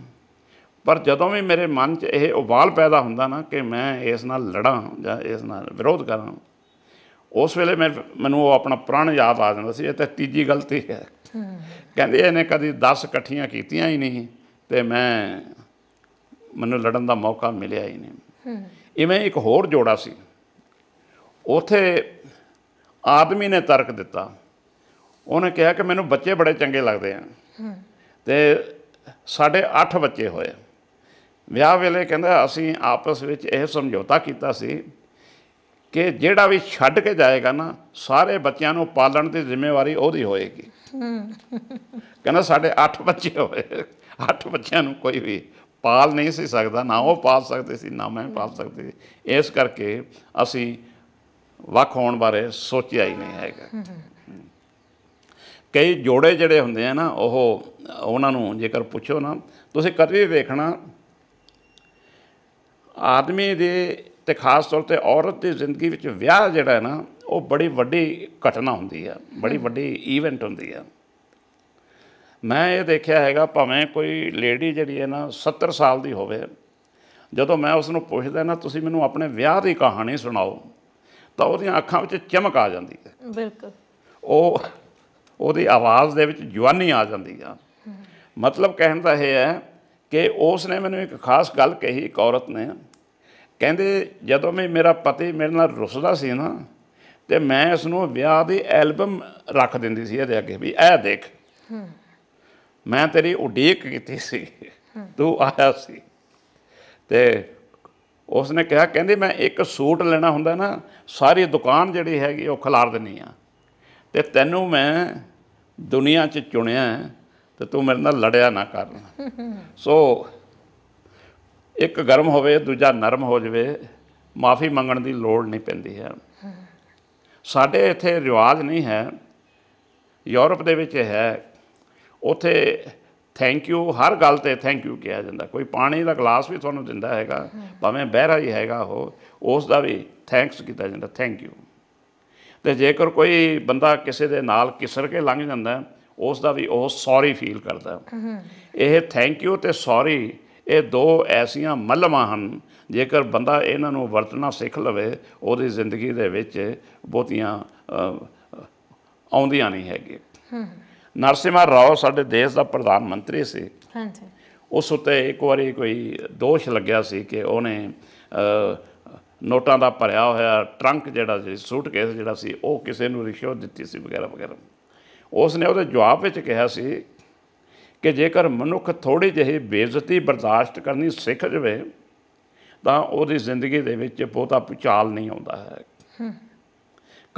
[SPEAKER 1] ਪਰ ਜਦੋਂ ਵੀ ਮੇਰੇ ਮਨ 'ਚ ਇਹ ਉਬਾਲ ਪੈਦਾ ਹੁੰਦਾ ਨਾ ਕਿ ਮੈਂ ਇਸ ਨਾਲ ਲੜਾਂ ਜਾਂ ਇਸ ਨਾਲ ਵਿਰੋਧ ਕਰਾਂ ਉਸ ਵੇਲੇ ਮੈਂ ਮੈਨੂੰ ਉਹ ਆਪਣਾ ਪ੍ਰਣ ਯਾਦ ਆ ਜਾਂਦਾ ਸੀ ਇਹ ਤਾਂ ਤੀਜੀ ਗਲਤੀ ਹੈ
[SPEAKER 3] ਕਹਿੰਦੇ
[SPEAKER 1] ਇਹਨੇ ਕਦੀ 10 ਇਕੱਠੀਆਂ ਕੀਤੀਆਂ ਹੀ ਨਹੀਂ ਤੇ ਮੈਂ ਮੈਨੂੰ ਲੜਨ ਦਾ ਮੌਕਾ ਮਿਲਿਆ ਹੀ ਨਹੀਂ ਇਵੇਂ ਇੱਕ ਹੋਰ ਜੋੜਾ ਸੀ ਉਥੇ ਆਦਮੀ ਨੇ ਤਰਕ ਦਿੱਤਾ ਉਹਨੇ ਕਿਹਾ ਕਿ ਮੈਨੂੰ ਬੱਚੇ ਬੜੇ ਚੰਗੇ ਲੱਗਦੇ
[SPEAKER 4] ਆ
[SPEAKER 1] ਤੇ ਸਾਡੇ 8 ਬੱਚੇ ਹੋਏ ਵਿਆਹ ਵੇਲੇ ਕਹਿੰਦਾ ਅਸੀਂ ਆਪਸ ਵਿੱਚ ਇਹ ਸਮਝੌਤਾ ਕੀਤਾ ਸੀ ਕਿ ਜਿਹੜਾ ਵੀ ਛੱਡ ਕੇ ਜਾਏਗਾ ਨਾ ਸਾਰੇ ਬੱਚਿਆਂ ਨੂੰ ਪਾਲਣ ਦੀ ਜ਼ਿੰਮੇਵਾਰੀ ਉਹਦੀ ਹੋਏਗੀ
[SPEAKER 4] ਕਹਿੰਦਾ
[SPEAKER 1] ਸਾਡੇ 8 ਬੱਚੇ ਹੋਏ 8 ਬੱਚਿਆਂ ਨੂੰ ਕੋਈ ਵੀ ਪਾਲ ਨਹੀਂ ਸੀ ਸਕਦਾ ਨਾ ਉਹ ਪਾਲ ਸਕਦੇ ਸੀ ਨਾ ਮੈਂ ਪਾਲ ਸਕਦੀ ਸੀ ਇਸ ਕਰਕੇ ਅਸੀਂ ਵੱਖ ਹੋਣ ਬਾਰੇ ਸੋਚਿਆ ਹੀ ਨਹੀਂ ਹੈਗਾ ਕਈ ਜੋੜੇ ਜਿਹੜੇ ਹੁੰਦੇ ਆ ਨਾ ਉਹ ਉਹਨਾਂ ਨੂੰ ਜੇਕਰ ਪੁੱਛੋ ਨਾ ਤੁਸੀਂ ਕਦੇ ਵੀ ਵੇਖਣਾ ਆਦਮੀ ਦੇ ਤੇ ਖਾਸ ਤੌਰ ਤੇ ਔਰਤ ਦੀ ਜ਼ਿੰਦਗੀ ਵਿੱਚ ਵਿਆਹ ਜਿਹੜਾ ਹੈ ਨਾ ਉਹ ਬੜੀ ਵੱਡੀ ਘਟਨਾ ਹੁੰਦੀ ਹੈ ਬੜੀ ਵੱਡੀ ਈਵੈਂਟ ਹੁੰਦੀ ਹੈ ਮੈਂ ਇਹ ਦੇਖਿਆ ਹੈਗਾ ਭਾਵੇਂ ਕੋਈ ਲੇਡੀ ਜਿਹੜੀ ਹੈ ਨਾ 70 ਸਾਲ ਦੀ ਹੋਵੇ ਜਦੋਂ ਮੈਂ ਉਸ ਨੂੰ ਪੁੱਛਦਾ ਨਾ ਤੁਸੀਂ ਮੈਨੂੰ ਆਪਣੇ ਵਿਆਹ ਦੀ ਕਹਾਣੀ ਸੁਣਾਓ ਤਾਂ ਉਹਦੀਆਂ ਅੱਖਾਂ ਵਿੱਚ ਚਮਕ ਆ ਜਾਂਦੀ
[SPEAKER 2] ਹੈ ਬਿਲਕੁਲ
[SPEAKER 1] ਉਹ ਉਹਦੀ ਆਵਾਜ਼ ਦੇ ਵਿੱਚ ਜਵਾਨੀ ਆ ਜਾਂਦੀ ਆ ਮਤਲਬ ਕਹਿਣ ਦਾ ਇਹ ਹੈ ਕਿ ਉਸ ਨੇ ਮੈਨੂੰ ਇੱਕ ਖਾਸ ਗੱਲ ਕਹੀ ਇੱਕ ਔਰਤ ਨੇ ਕਹਿੰਦੇ ਜਦੋਂ ਮੈਂ ਮੇਰਾ ਪਤੀ ਮੇਰੇ ਨਾਲ ਰੁੱਸਦਾ ਸੀ ਨਾ ਤੇ ਮੈਂ ਇਸ ਨੂੰ ਵਿਆਹ ਦੀ ਐਲਬਮ ਰੱਖ ਦਿੰਦੀ ਸੀ ਇਹਦੇ ਅੱਗੇ ਵੀ ਇਹ ਦੇਖ ਮੈਂ ਤੇਰੀ ਉਡੀਕ ਕੀਤੀ ਸੀ ਤੂੰ ਆਇਆ ਸੀ ਤੇ ਉਸਨੇ ਕਿਹਾ ਕਹਿੰਦੇ ਮੈਂ ਇੱਕ ਸੂਟ ਲੈਣਾ ਹੁੰਦਾ ਨਾ ਸਾਰੀ ਦੁਕਾਨ ਜਿਹੜੀ ਹੈਗੀ ਉਹ ਖਿਲਾਰ ਦਿੰਨੀ ਆ ਤੇ ਤੈਨੂੰ ਮੈਂ ਦੁਨੀਆ 'ਚ ਚੁਣਿਆ ਤੇ ਤੂੰ ਮੇਰੇ ਨਾਲ ਲੜਿਆ ਨਾ ਕਰ ਸੋ (laughs) ਇੱਕ ਗਰਮ ਹੋਵੇ ਦੂਜਾ ਨਰਮ ਹੋ ਜਾਵੇ ਮਾਫੀ ਮੰਗਣ ਦੀ ਲੋੜ ਨਹੀਂ ਪੈਂਦੀ ਹੈ ਸਾਡੇ ਇੱਥੇ ਰਿਵਾਜ ਨਹੀਂ ਹੈ ਯੂਰਪ ਦੇ ਵਿੱਚ ਹੈ ਉਥੇ ਥੈਂਕ ਯੂ ਹਰ ਗੱਲ ਤੇ ਥੈਂਕ ਯੂ ਕਿਹਾ ਜਾਂਦਾ ਕੋਈ ਪਾਣੀ ਦਾ ਗਲਾਸ ਵੀ ਤੁਹਾਨੂੰ ਦਿੰਦਾ ਹੈਗਾ ਭਾਵੇਂ ਬਹਿਰਾ ਹੀ ਹੈਗਾ ਉਹ ਉਸ ਦਾ ਵੀ ਥੈਂਕਸ ਕੀਤਾ ਜਾਂਦਾ ਥੈਂਕ ਯੂ ਤੇ ਜੇਕਰ ਕੋਈ ਬੰਦਾ ਕਿਸੇ ਦੇ ਨਾਲ ਕਿਸਰ ਕੇ ਲੰਘ ਜਾਂਦਾ ਉਸ ਦਾ ਵੀ ਉਹ ਸੌਰੀ ਫੀਲ ਕਰਦਾ ਇਹ ਥੈਂਕ ਯੂ ਤੇ ਸੌਰੀ ਇਹ ਦੋ ਐਸੀਆਂ ਮੱਲਮਾਂ ਹਨ ਜੇਕਰ ਬੰਦਾ ਇਹਨਾਂ ਨੂੰ ਵਰਤਣਾ ਸਿੱਖ ਲਵੇ ਉਹਦੀ ਜ਼ਿੰਦਗੀ ਦੇ ਵਿੱਚ ਬਹੁਤੀਆਂ ਆਉਂਦੀਆਂ ਨਹੀਂ ਹੈਗੇ ਨਰਸਿਮਾ ਰਾਓ ਸਾਡੇ ਦੇਸ਼ ਦਾ ਪ੍ਰਧਾਨ ਮੰਤਰੀ ਸੀ ਹਾਂਜੀ ਉਸ ਉੱਤੇ ਇੱਕ ਵਾਰੀ ਕੋਈ ਦੋਸ਼ ਲੱਗਿਆ ਸੀ ਕਿ ਉਹਨੇ ਨੋਟਾਂ ਦਾ ਭਰਿਆ ਹੋਇਆ ਟਰੰਕ ਜਿਹੜਾ ਸੀ ਸੂਟਕੇਸ ਜਿਹੜਾ ਸੀ ਉਹ ਕਿਸੇ ਨੂੰ ਰਿਸ਼ਵਤ ਦਿੱਤੀ ਸੀ ਵਗੈਰਾ ਵਗੈਰਾ ਉਸ ਨੇ ਉਹਦੇ ਜਵਾਬ ਵਿੱਚ ਕਿਹਾ ਸੀ ਕਿ ਜੇਕਰ ਮਨੁੱਖ ਥੋੜੀ ਜਿਹੀ ਬੇਇੱਜ਼ਤੀ ਬਰਦਾਸ਼ਤ ਕਰਨੀ ਸਿੱਖ ਜਵੇ ਤਾਂ ਉਹਦੀ ਜ਼ਿੰਦਗੀ ਦੇ ਵਿੱਚ ਬਹੁਤਾ ਪੁਚਾਲ ਨਹੀਂ ਆਉਂਦਾ ਹੈ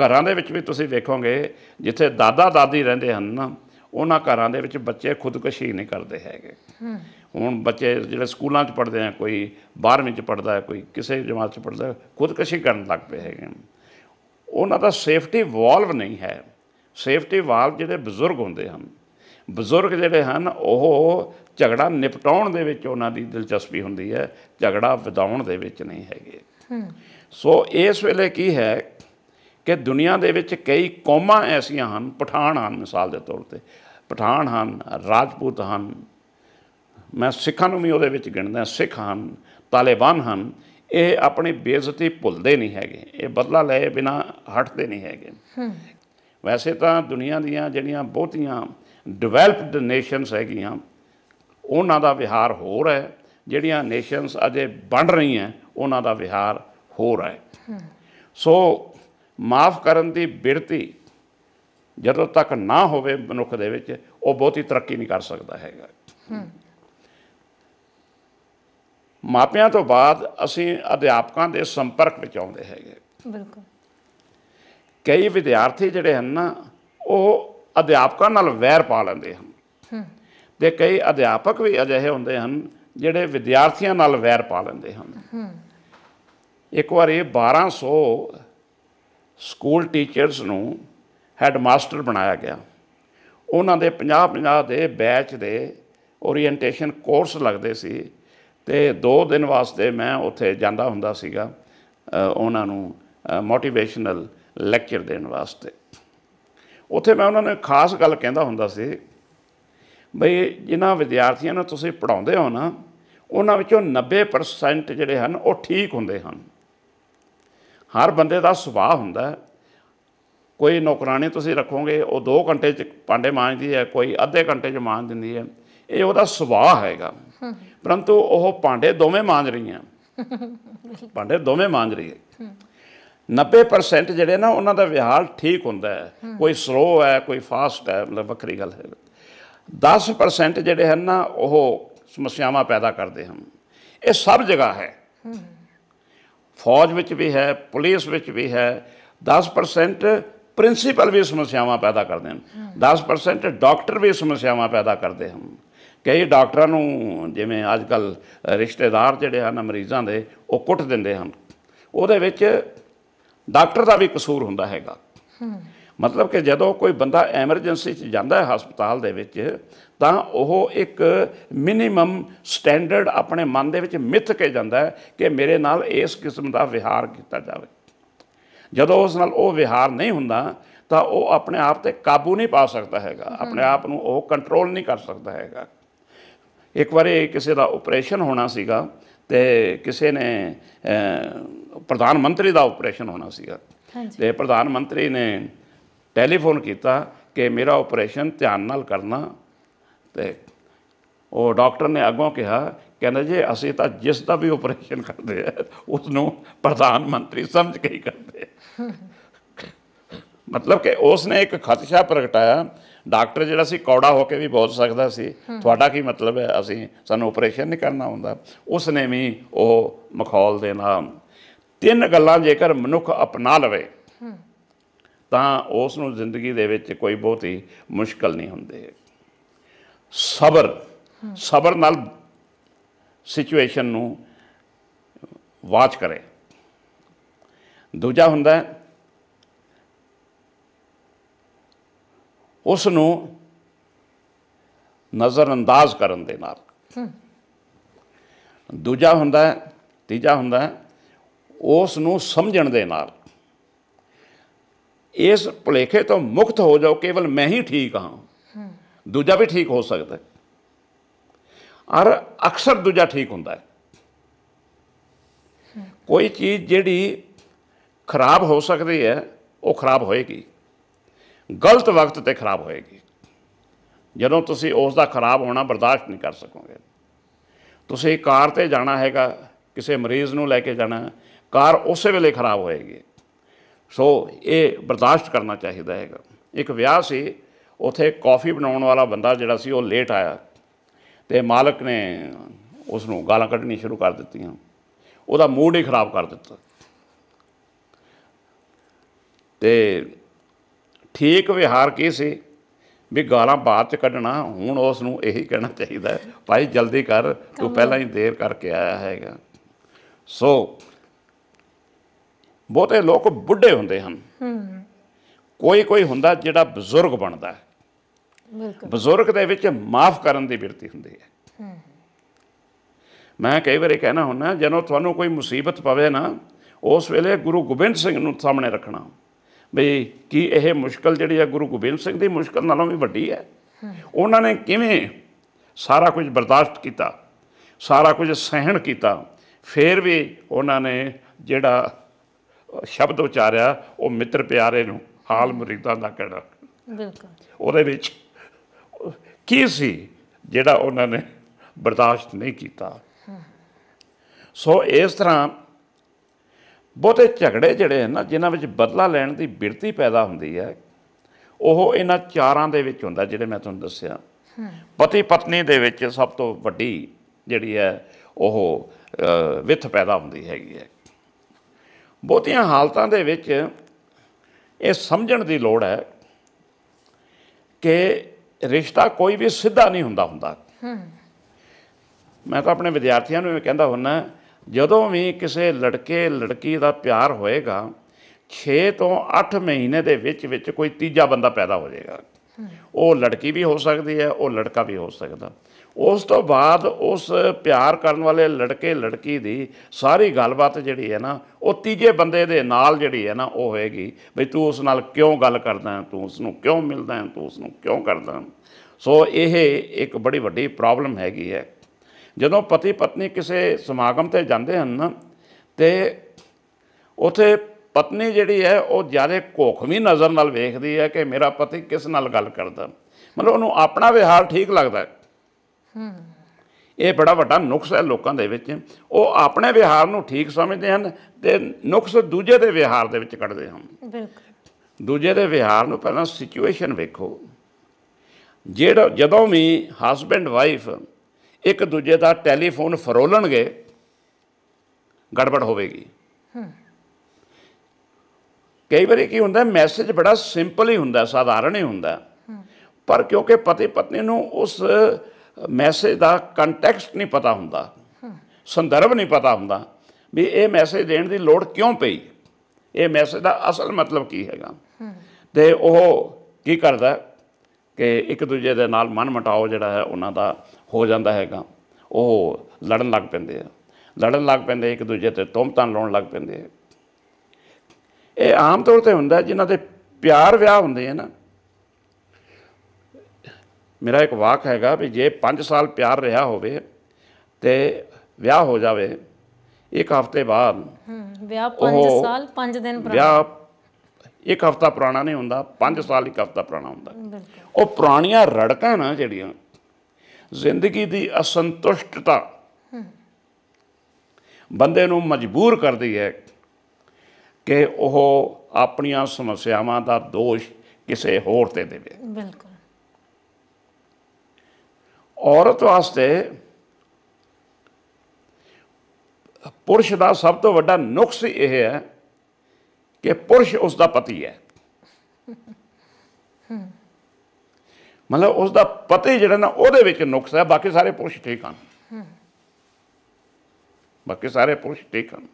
[SPEAKER 1] ਘਰਾਂ ਦੇ ਵਿੱਚ ਵੀ ਤੁਸੀਂ ਵੇਖੋਗੇ ਜਿੱਥੇ ਦਾਦਾ ਦਾਦੀ ਰਹਿੰਦੇ ਹਨ ਨਾ ਉਹਨਾਂ ਘਰਾਂ ਦੇ ਵਿੱਚ ਬੱਚੇ ਖੁਦਕੁਸ਼ੀ ਨਹੀਂ ਕਰਦੇ ਹੈਗੇ ਹੁਣ ਬੱਚੇ ਜਿਹੜੇ ਸਕੂਲਾਂ 'ਚ ਪੜ੍ਹਦੇ ਆ ਕੋਈ 12ਵੀਂ 'ਚ ਪੜ੍ਹਦਾ ਹੈ ਕੋਈ ਕਿਸੇ ਜਮਾਤ 'ਚ ਪੜ੍ਹਦਾ ਖੁਦਕੁਸ਼ੀ ਕਰਨ ਲੱਗ ਪਏ ਹੈਗੇ ਉਹਨਾਂ ਦਾ ਸੇਫਟੀ ਵਾਲਵ ਨਹੀਂ ਹੈ ਸੇਫਟੀ ਵਾਲਵ ਜਿਹੜੇ ਬਜ਼ੁਰਗ ਹੁੰਦੇ ਹਨ ਬਜ਼ੁਰਗ ਜਿਹੜੇ ਹਨ ਉਹ ਝਗੜਾ ਨਿਪਟਾਉਣ ਦੇ ਵਿੱਚ ਉਹਨਾਂ ਦੀ ਦਿਲਚਸਪੀ ਹੁੰਦੀ ਹੈ ਝਗੜਾ ਵਿਦਾਉਣ ਦੇ ਵਿੱਚ ਨਹੀਂ ਹੈਗੇ ਸੋ ਇਸ ਵੇਲੇ ਕੀ ਹੈ ਕਿ ਦੁਨੀਆ ਦੇ ਵਿੱਚ ਕਈ ਕੌਮਾਂ ਐਸੀਆਂ ਹਨ ਪਠਾਨ ਹਨ ਮਿਸਾਲ ਦੇ ਤੌਰ ਤੇ ਪਠਾਨ ਹਨ ਰਾਜਪੂਤ ਹਨ ਮੈਂ ਸਿੱਖਾਂ ਨੂੰ ਵੀ ਉਹਦੇ ਵਿੱਚ ਗਿਣਦਾ ਸਿੱਖ ਹਨ ਤਾਲਿਬਾਨ ਹਨ ਇਹ ਆਪਣੀ ਬੇਇੱਜ਼ਤੀ ਭੁੱਲਦੇ ਨਹੀਂ ਹੈਗੇ ਇਹ ਬਦਲਾ ਲਏ ਬਿਨਾ ਹਟਦੇ ਨਹੀਂ ਹੈਗੇ ਵੈਸੇ ਤਾਂ ਦੁਨੀਆ ਦੀਆਂ ਜਿਹੜੀਆਂ ਬਹੁਤੀਆਂ ਡਿਵੈਲਪਡ ਨੇਸ਼ਨਸ ਹੈਗੀਆਂ ਉਹਨਾਂ ਦਾ ਵਿਹਾਰ ਹੋਰ ਹੈ ਜਿਹੜੀਆਂ ਨੇਸ਼ਨਸ ਅਜੇ ਬਣ ਰਹੀਆਂ ਉਹਨਾਂ ਦਾ ਵਿਹਾਰ ਹੋਰ ਹੈ ਸੋ ਮਾਫ ਕਰਨ ਦੀ ਬਿਰਤੀ ਜਦੋਂ ਤੱਕ ਨਾ ਹੋਵੇ ਮਨੁੱਖ ਦੇ ਵਿੱਚ ਉਹ ਬਹੁਤੀ ਤਰੱਕੀ ਨਹੀਂ ਕਰ ਸਕਦਾ ਹੈਗਾ ਮਾਪਿਆਂ ਤੋਂ ਬਾਅਦ ਅਸੀਂ ਅਧਿਆਪਕਾਂ ਦੇ ਸੰਪਰਕ ਵਿੱਚ ਆਉਂਦੇ ਹੈਗੇ ਬਿਲਕੁਲ ਕਈ ਵਿਦਿਆਰਥੀ ਜਿਹੜੇ ਹਨ ਨਾ ਉਹ ਅਧਿਆਪਕਾਂ ਨਾਲ ਵੈਰ ਪਾ ਲੈਂਦੇ ਹਨ ਤੇ ਕਈ ਅਧਿਆਪਕ ਵੀ ਅਜਿਹੇ ਹੁੰਦੇ ਹਨ ਜਿਹੜੇ ਵਿਦਿਆਰਥੀਆਂ ਨਾਲ ਵੈਰ ਪਾ ਲੈਂਦੇ ਹਨ ਇੱਕ ਵਾਰ ਇਹ 1200 ਸਕੂਲ ਟੀਚਰਸ ਨੂੰ ਹੈਡਮਾਸਟਰ ਬਣਾਇਆ ਗਿਆ ਉਹਨਾਂ ਦੇ 50-50 ਦੇ ਬੈਚ ਦੇ ਓਰੀਐਂਟੇਸ਼ਨ ਕੋਰਸ ਲੱਗਦੇ ਸੀ ਤੇ 2 ਦਿਨ ਵਾਸਤੇ ਮੈਂ ਉੱਥੇ ਜਾਂਦਾ ਹੁੰਦਾ ਸੀਗਾ ਉਹਨਾਂ ਨੂੰ ਮੋਟੀਵੇਸ਼ਨਲ ਲੈਕਚਰ ਦੇਣ ਵਾਸਤੇ ਉੱਥੇ ਮੈਂ ਉਹਨਾਂ ਨੂੰ ਖਾਸ ਗੱਲ ਕਹਿੰਦਾ ਹੁੰਦਾ ਸੀ ਬਈ ਜਿਨ੍ਹਾਂ ਵਿਦਿਆਰਥੀਆਂ ਨੂੰ ਤੁਸੀਂ ਪੜਾਉਂਦੇ ਹੋ ਨਾ ਉਹਨਾਂ ਵਿੱਚੋਂ 90% ਜਿਹੜੇ ਹਨ ਉਹ ਠੀਕ ਹੁੰਦੇ ਹਨ ਹਰ ਬੰਦੇ ਦਾ ਸੁਭਾਅ ਹੁੰਦਾ ਕੋਈ ਨੌਕਰਾਨੇ ਤੁਸੀਂ ਰੱਖੋਗੇ ਉਹ 2 ਘੰਟੇ ਚ ਪਾਂਡੇ ਮਾਂਜਦੀ ਹੈ ਕੋਈ ਅੱਧੇ ਘੰਟੇ ਚ ਮਾਂਜ ਦਿੰਦੀ ਹੈ ਇਹ ਉਹਦਾ ਸੁਭਾਅ ਹੈਗਾ ਪਰੰਤੂ ਉਹ ਪਾਂਡੇ ਦੋਵੇਂ ਮਾਂਜ ਰਹੀਆਂ ਪਾਂਡੇ (laughs) ਦੋਵੇਂ ਮਾਂਜ ਰਹੀ ਹੈ 90% ਜਿਹੜੇ ਨਾ ਉਹਨਾਂ ਦਾ ਵਿਹਾਰ ਠੀਕ ਹੁੰਦਾ ਹੈ ਕੋਈ ਸਲੋ ਹੈ ਕੋਈ ਫਾਸਟ ਹੈ ਮਤਲਬ ਵੱਖਰੀ ਗੱਲ ਹੈ 10% ਜਿਹੜੇ ਹਨ ਨਾ ਉਹ ਸਮੱਸਿਆਵਾਂ ਪੈਦਾ ਕਰਦੇ ਹਨ ਇਹ ਸਭ ਜਗ੍ਹਾ ਹੈ ਫੌਜ ਵਿੱਚ ਵੀ ਹੈ ਪੁਲਿਸ ਵਿੱਚ ਵੀ ਹੈ 10% ਪ੍ਰਿੰਸੀਪਲ ਵੀ ਸਮੱਸਿਆਵਾਂ ਪੈਦਾ ਕਰਦੇ ਹਨ 10% ਡਾਕਟਰ ਵੀ ਸਮੱਸਿਆਵਾਂ ਪੈਦਾ ਕਰਦੇ ਹਨ ਕਈ ਡਾਕਟਰਾਂ ਨੂੰ ਜਿਵੇਂ ਅੱਜਕੱਲ ਰਿਸ਼ਤੇਦਾਰ ਜਿਹੜੇ ਹਨ ਮਰੀਜ਼ਾਂ ਦੇ ਉਹ ਕੁੱਟ ਦਿੰਦੇ ਹਨ ਉਹਦੇ ਵਿੱਚ ਡਾਕਟਰ ਦਾ ਵੀ ਕਸੂਰ ਹੁੰਦਾ ਹੈਗਾ ਮਤਲਬ ਕਿ ਜਦੋਂ ਕੋਈ ਬੰਦਾ ਐਮਰਜੈਂਸੀ 'ਚ ਜਾਂਦਾ ਹੈ ਹਸਪਤਾਲ ਦੇ ਵਿੱਚ ਤਾਂ ਉਹ ਇੱਕ ਮਿਨੀਮਮ ਸਟੈਂਡਰਡ ਆਪਣੇ ਮਨ ਦੇ ਵਿੱਚ ਮਿੱਥ ਕੇ ਜਾਂਦਾ ਹੈ ਕਿ ਮੇਰੇ ਨਾਲ ਇਸ ਕਿਸਮ ਦਾ ਵਿਹਾਰ ਕੀਤਾ ਜਾਵੇ ਜਦੋਂ ਉਸ ਨਾਲ ਉਹ ਵਿਹਾਰ ਨਹੀਂ ਹੁੰਦਾ ਤਾਂ ਉਹ ਆਪਣੇ ਆਪ ਤੇ ਕਾਬੂ ਨਹੀਂ ਪਾ ਸਕਦਾ ਹੈਗਾ ਆਪਣੇ ਆਪ ਨੂੰ ਉਹ ਕੰਟਰੋਲ ਨਹੀਂ ਕਰ ਸਕਦਾ ਹੈਗਾ ਇੱਕ ਵਾਰੀ ਕਿਸੇ ਦਾ ਆਪਰੇਸ਼ਨ ਹੋਣਾ ਸੀਗਾ ਤੇ ਕਿਸੇ ਨੇ ਪ੍ਰਧਾਨ ਮੰਤਰੀ ਦਾ ਆਪਰੇਸ਼ਨ ਹੋਣਾ ਸੀਗਾ ਤੇ ਪ੍ਰਧਾਨ ਮੰਤਰੀ ਨੇ ਟੈਲੀਫੋਨ ਕੀਤਾ ਕਿ ਮੇਰਾ ਆਪਰੇਸ਼ਨ ਧਿਆਨ ਨਾਲ ਕਰਨਾ ਤੇ ਉਹ ਡਾਕਟਰ ਨੇ ਅੱਗੋਂ ਕਿਹਾ ਕਹਿੰਦਾ ਜੇ ਅਸੀਂ ਤਾਂ ਜਿਸ ਦਾ ਵੀ ਆਪਰੇਸ਼ਨ ਕਰਦੇ ਆ ਉਸ ਨੂੰ ਪ੍ਰਧਾਨ ਮੰਤਰੀ ਸਮਝ ਕੇ ਹੀ ਕਰਦੇ ਮਤਲਬ ਕਿ ਉਸ ਨੇ ਇੱਕ ਖਤਸ਼ਾ ਪ੍ਰਗਟਾਇਆ ਡਾਕਟਰ ਜਿਹੜਾ ਸੀ ਕੌੜਾ ਹੋ ਕੇ ਵੀ ਬੋਲ ਸਕਦਾ ਸੀ ਤੁਹਾਡਾ ਕੀ ਮਤਲਬ ਹੈ ਅਸੀਂ ਸਾਨੂੰ ਆਪਰੇਸ਼ਨ ਨਹੀਂ ਕਰਨਾ ਹੁੰਦਾ ਉਸ ਨੇ ਵੀ ਉਹ ਮਖੌਲ ਦੇ ਨਾਲ ਤਿੰਨ ਗੱਲਾਂ ਜੇਕਰ ਮਨੁੱਖ ਅਪਣਾ ਲਵੇ ਤਾਂ ਉਸ ਨੂੰ ਜ਼ਿੰਦਗੀ ਦੇ ਵਿੱਚ ਕੋਈ ਬਹੁਤੀ ਮੁਸ਼ਕਲ ਨਹੀਂ ਹੁੰਦੀ ਸਬਰ ਸਬਰ ਨਾਲ ਸਿਚੁਏਸ਼ਨ ਨੂੰ ਵਾਚ ਕਰੇ ਦੂਜਾ ਹੁੰਦਾ ਉਸ ਨੂੰ ਨਜ਼ਰ ਅੰਦਾਜ਼ ਕਰਨ ਦੇ ਨਾਲ ਦੂਜਾ ਹੁੰਦਾ ਤੀਜਾ ਹੁੰਦਾ ਉਸ ਨੂੰ ਸਮਝਣ ਦੇ ਨਾਲ ਇਸ ਭੁਲੇਖੇ ਤੋਂ ਮੁਕਤ ਹੋ ਜਾਓ ਕੇਵਲ ਮੈਂ ਹੀ ਠੀਕ ਹਾਂ ਦੂਜਾ ਵੀ ਠੀਕ ਹੋ ਸਕਦਾ ਹੈ ਔਰ ਅਕਸਰ ਦੂਜਾ ਠੀਕ ਹੁੰਦਾ ਹੈ ਕੋਈ ਚੀਜ਼ ਜਿਹੜੀ ਖਰਾਬ ਹੋ ਸਕਦੀ ਹੈ ਉਹ ਖਰਾਬ ਹੋਏਗੀ ਗਲਤ ਵਕਤ ਤੇ ਖਰਾਬ ਹੋਏਗੀ ਜਦੋਂ ਤੁਸੀਂ ਉਸ ਦਾ ਖਰਾਬ ਹੋਣਾ ਬਰਦਾਸ਼ਤ ਨਹੀਂ ਕਰ ਸਕੋਗੇ ਤੁਸੀਂ ਕਾਰ ਤੇ ਜਾਣਾ ਹੈਗਾ ਕਿਸੇ ਮਰੀਜ਼ ਨੂੰ ਲੈ ਕੇ ਜਾਣਾ ਕਾਰ ਉਸੇ ਵੇਲੇ ਖਰਾਬ ਹੋਏਗੀ ਸੋ ਇਹ ਬਰਦਾਸ਼ਤ ਕਰਨਾ ਚਾਹੀਦਾ ਹੈਗਾ ਇੱਕ ਵਿਆਹ ਸੀ ਉਥੇ ਕਾਫੀ ਬਣਾਉਣ ਵਾਲਾ ਬੰਦਾ ਜਿਹੜਾ ਸੀ ਉਹ ਲੇਟ ਆਇਆ ਤੇ ਮਾਲਕ ਨੇ ਉਸ ਨੂੰ ਗਾਲਾਂ ਕੱਢਣੀ ਸ਼ੁਰੂ ਕਰ ਦਿੱਤੀਆਂ ਉਹਦਾ ਮੂਡ ਹੀ ਖਰਾਬ ਕਰ ਦਿੱਤਾ ਤੇ ਠੀਕ ਵਿਹਾਰ ਕੀ ਸੀ ਵੀ ਗਾਲਾਂ ਬਾਅਦ ਚ ਕੱਢਣਾ ਹੁਣ ਉਸ ਨੂੰ ਇਹੀ ਕਹਿਣਾ ਚਾਹੀਦਾ ਭਾਈ ਜਲਦੀ ਕਰ ਤੂੰ ਪਹਿਲਾਂ ਹੀ ਦੇਰ ਕਰਕੇ ਆਇਆ ਹੈਗਾ ਸੋ ਬਹੁਤੇ ਲੋਕ ਬੁੱਢੇ ਹੁੰਦੇ ਹਨ ਕੋਈ ਕੋਈ ਹੁੰਦਾ ਜਿਹੜਾ ਬਜ਼ੁਰਗ ਬਣਦਾ ਹੈ ਬਿਲਕੁਲ ਬਜ਼ੁਰਗ ਦੇ ਵਿੱਚ ਮਾਫ ਕਰਨ ਦੀ ਬਿਰਤੀ ਹੁੰਦੀ ਹੈ ਮੈਂ ਕਈ ਇਹ ਕਹਿਣਾ ਹੁੰਦਾ ਜਦੋਂ ਤੁਹਾਨੂੰ ਕੋਈ ਮੁਸੀਬਤ ਪਵੇ ਨਾ ਉਸ ਵੇਲੇ ਗੁਰੂ ਗੋਬਿੰਦ ਸਿੰਘ ਨੂੰ ਸਾਹਮਣੇ ਰੱਖਣਾ ਬਈ ਕੀ ਇਹ ਮੁਸ਼ਕਲ ਜਿਹੜੀ ਹੈ ਗੁਰੂ ਗੋਬਿੰਦ ਸਿੰਘ ਦੀ ਮੁਸ਼ਕਲ ਨਾਲੋਂ ਵੀ ਵੱਡੀ ਹੈ ਉਹਨਾਂ ਨੇ ਕਿਵੇਂ ਸਾਰਾ ਕੁਝ ਬਰਦਾਸ਼ਤ ਕੀਤਾ ਸਾਰਾ ਕੁਝ ਸਹਿਣ ਕੀਤਾ ਫਿਰ ਵੀ ਉਹਨਾਂ ਨੇ ਜਿਹੜਾ ਸ਼ਬਦ ਉਚਾਰਿਆ ਉਹ ਮਿੱਤਰ ਪਿਆਰੇ ਨੂੰ ਹਾਲ ਮੁਰੀਦਾਂ ਦਾ ਕਹਿਣਾ ਬਿਲਕੁਲ ਉਹਦੇ ਵਿੱਚ ਕੀ ਸੀ ਜਿਹੜਾ ਉਹਨਾਂ ਨੇ ਬਰਦਾਸ਼ਤ ਨਹੀਂ ਕੀਤਾ ਸੋ ਇਸ ਤਰ੍ਹਾਂ ਬਹੁਤੇ ਝਗੜੇ ਜਿਹੜੇ ਹਨ ਜਿਨ੍ਹਾਂ ਵਿੱਚ ਬਦਲਾ ਲੈਣ ਦੀ ਬਿਰਤੀ ਪੈਦਾ ਹੁੰਦੀ ਹੈ ਉਹ ਇਹਨਾਂ ਚਾਰਾਂ ਦੇ ਵਿੱਚ ਹੁੰਦਾ ਜਿਹੜੇ ਮੈਂ ਤੁਹਾਨੂੰ ਦੱਸਿਆ ਪਤੀ ਪਤਨੀ ਦੇ ਵਿੱਚ ਸਭ ਤੋਂ ਵੱਡੀ ਜਿਹੜੀ ਹੈ ਉਹ ਵਿਥ ਪੈਦਾ ਹੁੰਦੀ ਹੈਗੀ ਹੈ ਬਹੁਤੀਆਂ ਹਾਲਤਾਂ ਦੇ ਵਿੱਚ ਇਹ ਸਮਝਣ ਦੀ ਲੋੜ ਹੈ ਕਿ ਰਿਸ਼ਤਾ ਕੋਈ ਵੀ ਸਿੱਧਾ ਨਹੀਂ ਹੁੰਦਾ ਹੁੰਦਾ ਮੈਂ ਤਾਂ ਆਪਣੇ ਵਿਦਿਆਰਥੀਆਂ ਨੂੰ ਇਹ ਕਹਿੰਦਾ ਹੁੰਨਾ ਜਦੋਂ ਵੀ ਕਿਸੇ ਲੜਕੇ ਲੜਕੀ ਦਾ ਪਿਆਰ ਹੋਏਗਾ 6 ਤੋਂ 8 ਮਹੀਨੇ ਦੇ ਵਿੱਚ ਵਿੱਚ ਕੋਈ ਤੀਜਾ ਬੰਦਾ ਪੈਦਾ ਹੋ ਜਾਏਗਾ ਉਹ ਲੜਕੀ ਵੀ ਹੋ ਸਕਦੀ ਹੈ ਉਹ ਲੜਕਾ ਵੀ ਹੋ ਸਕਦਾ ਉਸ ਤੋਂ ਬਾਅਦ ਉਸ ਪਿਆਰ ਕਰਨ ਵਾਲੇ ਲੜਕੇ ਲੜਕੀ ਦੀ ਸਾਰੀ ਗੱਲਬਾਤ ਜਿਹੜੀ ਹੈ ਨਾ ਉਹ ਤੀਜੇ ਬੰਦੇ ਦੇ ਨਾਲ ਜਿਹੜੀ ਹੈ ਨਾ ਉਹ ਹੋਏਗੀ ਵੀ ਤੂੰ ਉਸ ਨਾਲ ਕਿਉਂ ਗੱਲ ਕਰਦਾ ਤੂੰ ਉਸ ਨੂੰ ਕਿਉਂ ਮਿਲਦਾ ਤੂੰ ਉਸ ਨੂੰ ਕਿਉਂ ਕਰਦਾ ਸੋ ਇਹ ਇੱਕ ਬੜੀ ਵੱਡੀ ਪ੍ਰੋਬਲਮ ਹੈਗੀ ਹੈ ਜਦੋਂ ਪਤੀ ਪਤਨੀ ਕਿਸੇ ਸਮਾਗਮ ਤੇ ਜਾਂਦੇ ਹਨ ਨਾ ਤੇ ਉਥੇ ਪਤਨੀ ਜਿਹੜੀ ਹੈ ਉਹ ਜਿਆਦਾ ਕੋਖਵੀਂ ਨਜ਼ਰ ਨਾਲ ਵੇਖਦੀ ਹੈ ਕਿ ਮੇਰਾ ਪਤੀ ਕਿਸ ਨਾਲ ਗੱਲ ਕਰਦਾ ਮਤਲਬ ਉਹਨੂੰ ਆਪਣਾ ਵਿਹਾਰ ਠੀਕ ਲੱਗਦਾ ਇਹ ਬੜਾ ਵੱਡਾ ਨੁਕਸ ਹੈ ਲੋਕਾਂ ਦੇ ਵਿੱਚ ਉਹ ਆਪਣੇ ਵਿਹਾਰ ਨੂੰ ਠੀਕ ਸਮਝਦੇ ਹਨ ਤੇ ਨੁਕਸ ਦੂਜੇ ਦੇ ਵਿਹਾਰ ਦੇ ਵਿੱਚ ਕੱਢਦੇ ਹਨ
[SPEAKER 4] ਬਿਲਕੁਲ
[SPEAKER 1] ਦੂਜੇ ਦੇ ਵਿਹਾਰ ਨੂੰ ਪਹਿਲਾਂ ਸਿਚੁਏਸ਼ਨ ਵੇਖੋ ਜਿਹੜਾ ਜਦੋਂ ਵੀ ਹਸਬੰਡ ਵਾਈਫ ਇੱਕ ਦੂਜੇ ਦਾ ਟੈਲੀਫੋਨ ਫਰੋਲਣਗੇ ਗੜਬੜ ਹੋਵੇਗੀ ਕਈ ਵਾਰੀ ਕੀ ਹੁੰਦਾ ਮੈਸੇਜ ਬੜਾ ਸਿੰਪਲ ਹੀ ਹੁੰਦਾ ਸਾਧਾਰਨ ਹੀ ਹੁੰਦਾ ਪਰ ਕਿਉਂਕਿ ਪਤੀ ਪਤਨੀ ਨੂੰ ਉਸ ਮੈਸੇਜ ਦਾ ਕੰਟੈਕਸਟ ਨਹੀਂ ਪਤਾ ਹੁੰਦਾ ਸੰਦਰਭ ਨਹੀਂ ਪਤਾ ਹੁੰਦਾ ਵੀ ਇਹ ਮੈਸੇਜ ਦੇਣ ਦੀ ਲੋੜ ਕਿਉਂ ਪਈ ਇਹ ਮੈਸੇਜ ਦਾ ਅਸਲ ਮਤਲਬ ਕੀ ਹੈਗਾ ਤੇ ਉਹ ਕੀ ਕਰਦਾ ਕਿ ਇੱਕ ਦੂਜੇ ਦੇ ਨਾਲ ਮਨ ਮਟਾਓ ਜਿਹੜਾ ਹੈ ਉਹਨਾਂ ਦਾ ਹੋ ਜਾਂਦਾ ਹੈਗਾ ਉਹ ਲੜਨ ਲੱਗ ਪੈਂਦੇ ਆ ਲੜਨ ਲੱਗ ਪੈਂਦੇ ਇੱਕ ਦੂਜੇ ਤੇ ਤੁਮਤਾਂ ਲਾਉਣ ਲੱਗ ਪੈਂਦੇ ਇਹ ਆਮ ਤੌਰ ਤੇ ਹੁੰਦਾ ਜਿਨ੍ਹਾਂ ਦੇ ਪਿਆਰ ਵਿਆਹ ਹੁੰਦੇ ਆ ਨਾ ਮੇਰਾ ਇੱਕ ਵਾਕ ਹੈਗਾ ਵੀ ਜੇ 5 ਸਾਲ ਪਿਆਰ ਰਿਹਾ ਹੋਵੇ ਤੇ ਵਿਆਹ ਹੋ ਜਾਵੇ ਇੱਕ ਹਫ਼ਤੇ ਬਾਅਦ
[SPEAKER 2] ਹੂੰ ਵਿਆਹ 5 ਸਾਲ 5 ਦਿਨ ਪੁਰਾਣਾ
[SPEAKER 1] ਵਿਆਹ ਇੱਕ ਹਫ਼ਤਾ ਪੁਰਾਣਾ ਨਹੀਂ ਹੁੰਦਾ 5 ਸਾਲ ਇੱਕ ਹਫ਼ਤਾ ਪੁਰਾਣਾ ਹੁੰਦਾ ਉਹ ਪੁਰਾਣੀਆਂ ਰੜਕਾਂ ਨਾ ਜਿਹੜੀਆਂ ਜ਼ਿੰਦਗੀ ਦੀ ਅਸੰਤੁਸ਼ਟਤਾ ਬੰਦੇ ਨੂੰ ਮਜਬੂਰ ਕਰਦੀ ਹੈ ਕਿ ਉਹ ਆਪਣੀਆਂ ਸਮੱਸਿਆਵਾਂ ਦਾ ਦੋਸ਼ ਕਿਸੇ ਹੋਰ ਤੇ ਦੇਵੇ ਬਿਲਕੁਲ ਔਰਤ ਵਾਸਤੇ ਪੁਰਸ਼ ਦਾ ਸਭ ਤੋਂ ਵੱਡਾ ਨੁਕਸ ਇਹ ਹੈ ਕਿ ਪੁਰਸ਼ ਉਸ ਦਾ ਪਤੀ ਹੈ ਮਤਲਬ ਉਸ ਦਾ ਪਤੀ ਜਿਹੜਾ ਨਾ ਉਹਦੇ ਵਿੱਚ ਨੁਕਸ ਹੈ ਬਾਕੀ ਸਾਰੇ ਪੁਰਸ਼ ਠੀਕ ਹਨ ਬਾਕੀ ਸਾਰੇ ਪੁਰਸ਼ ਠੀਕ ਹਨ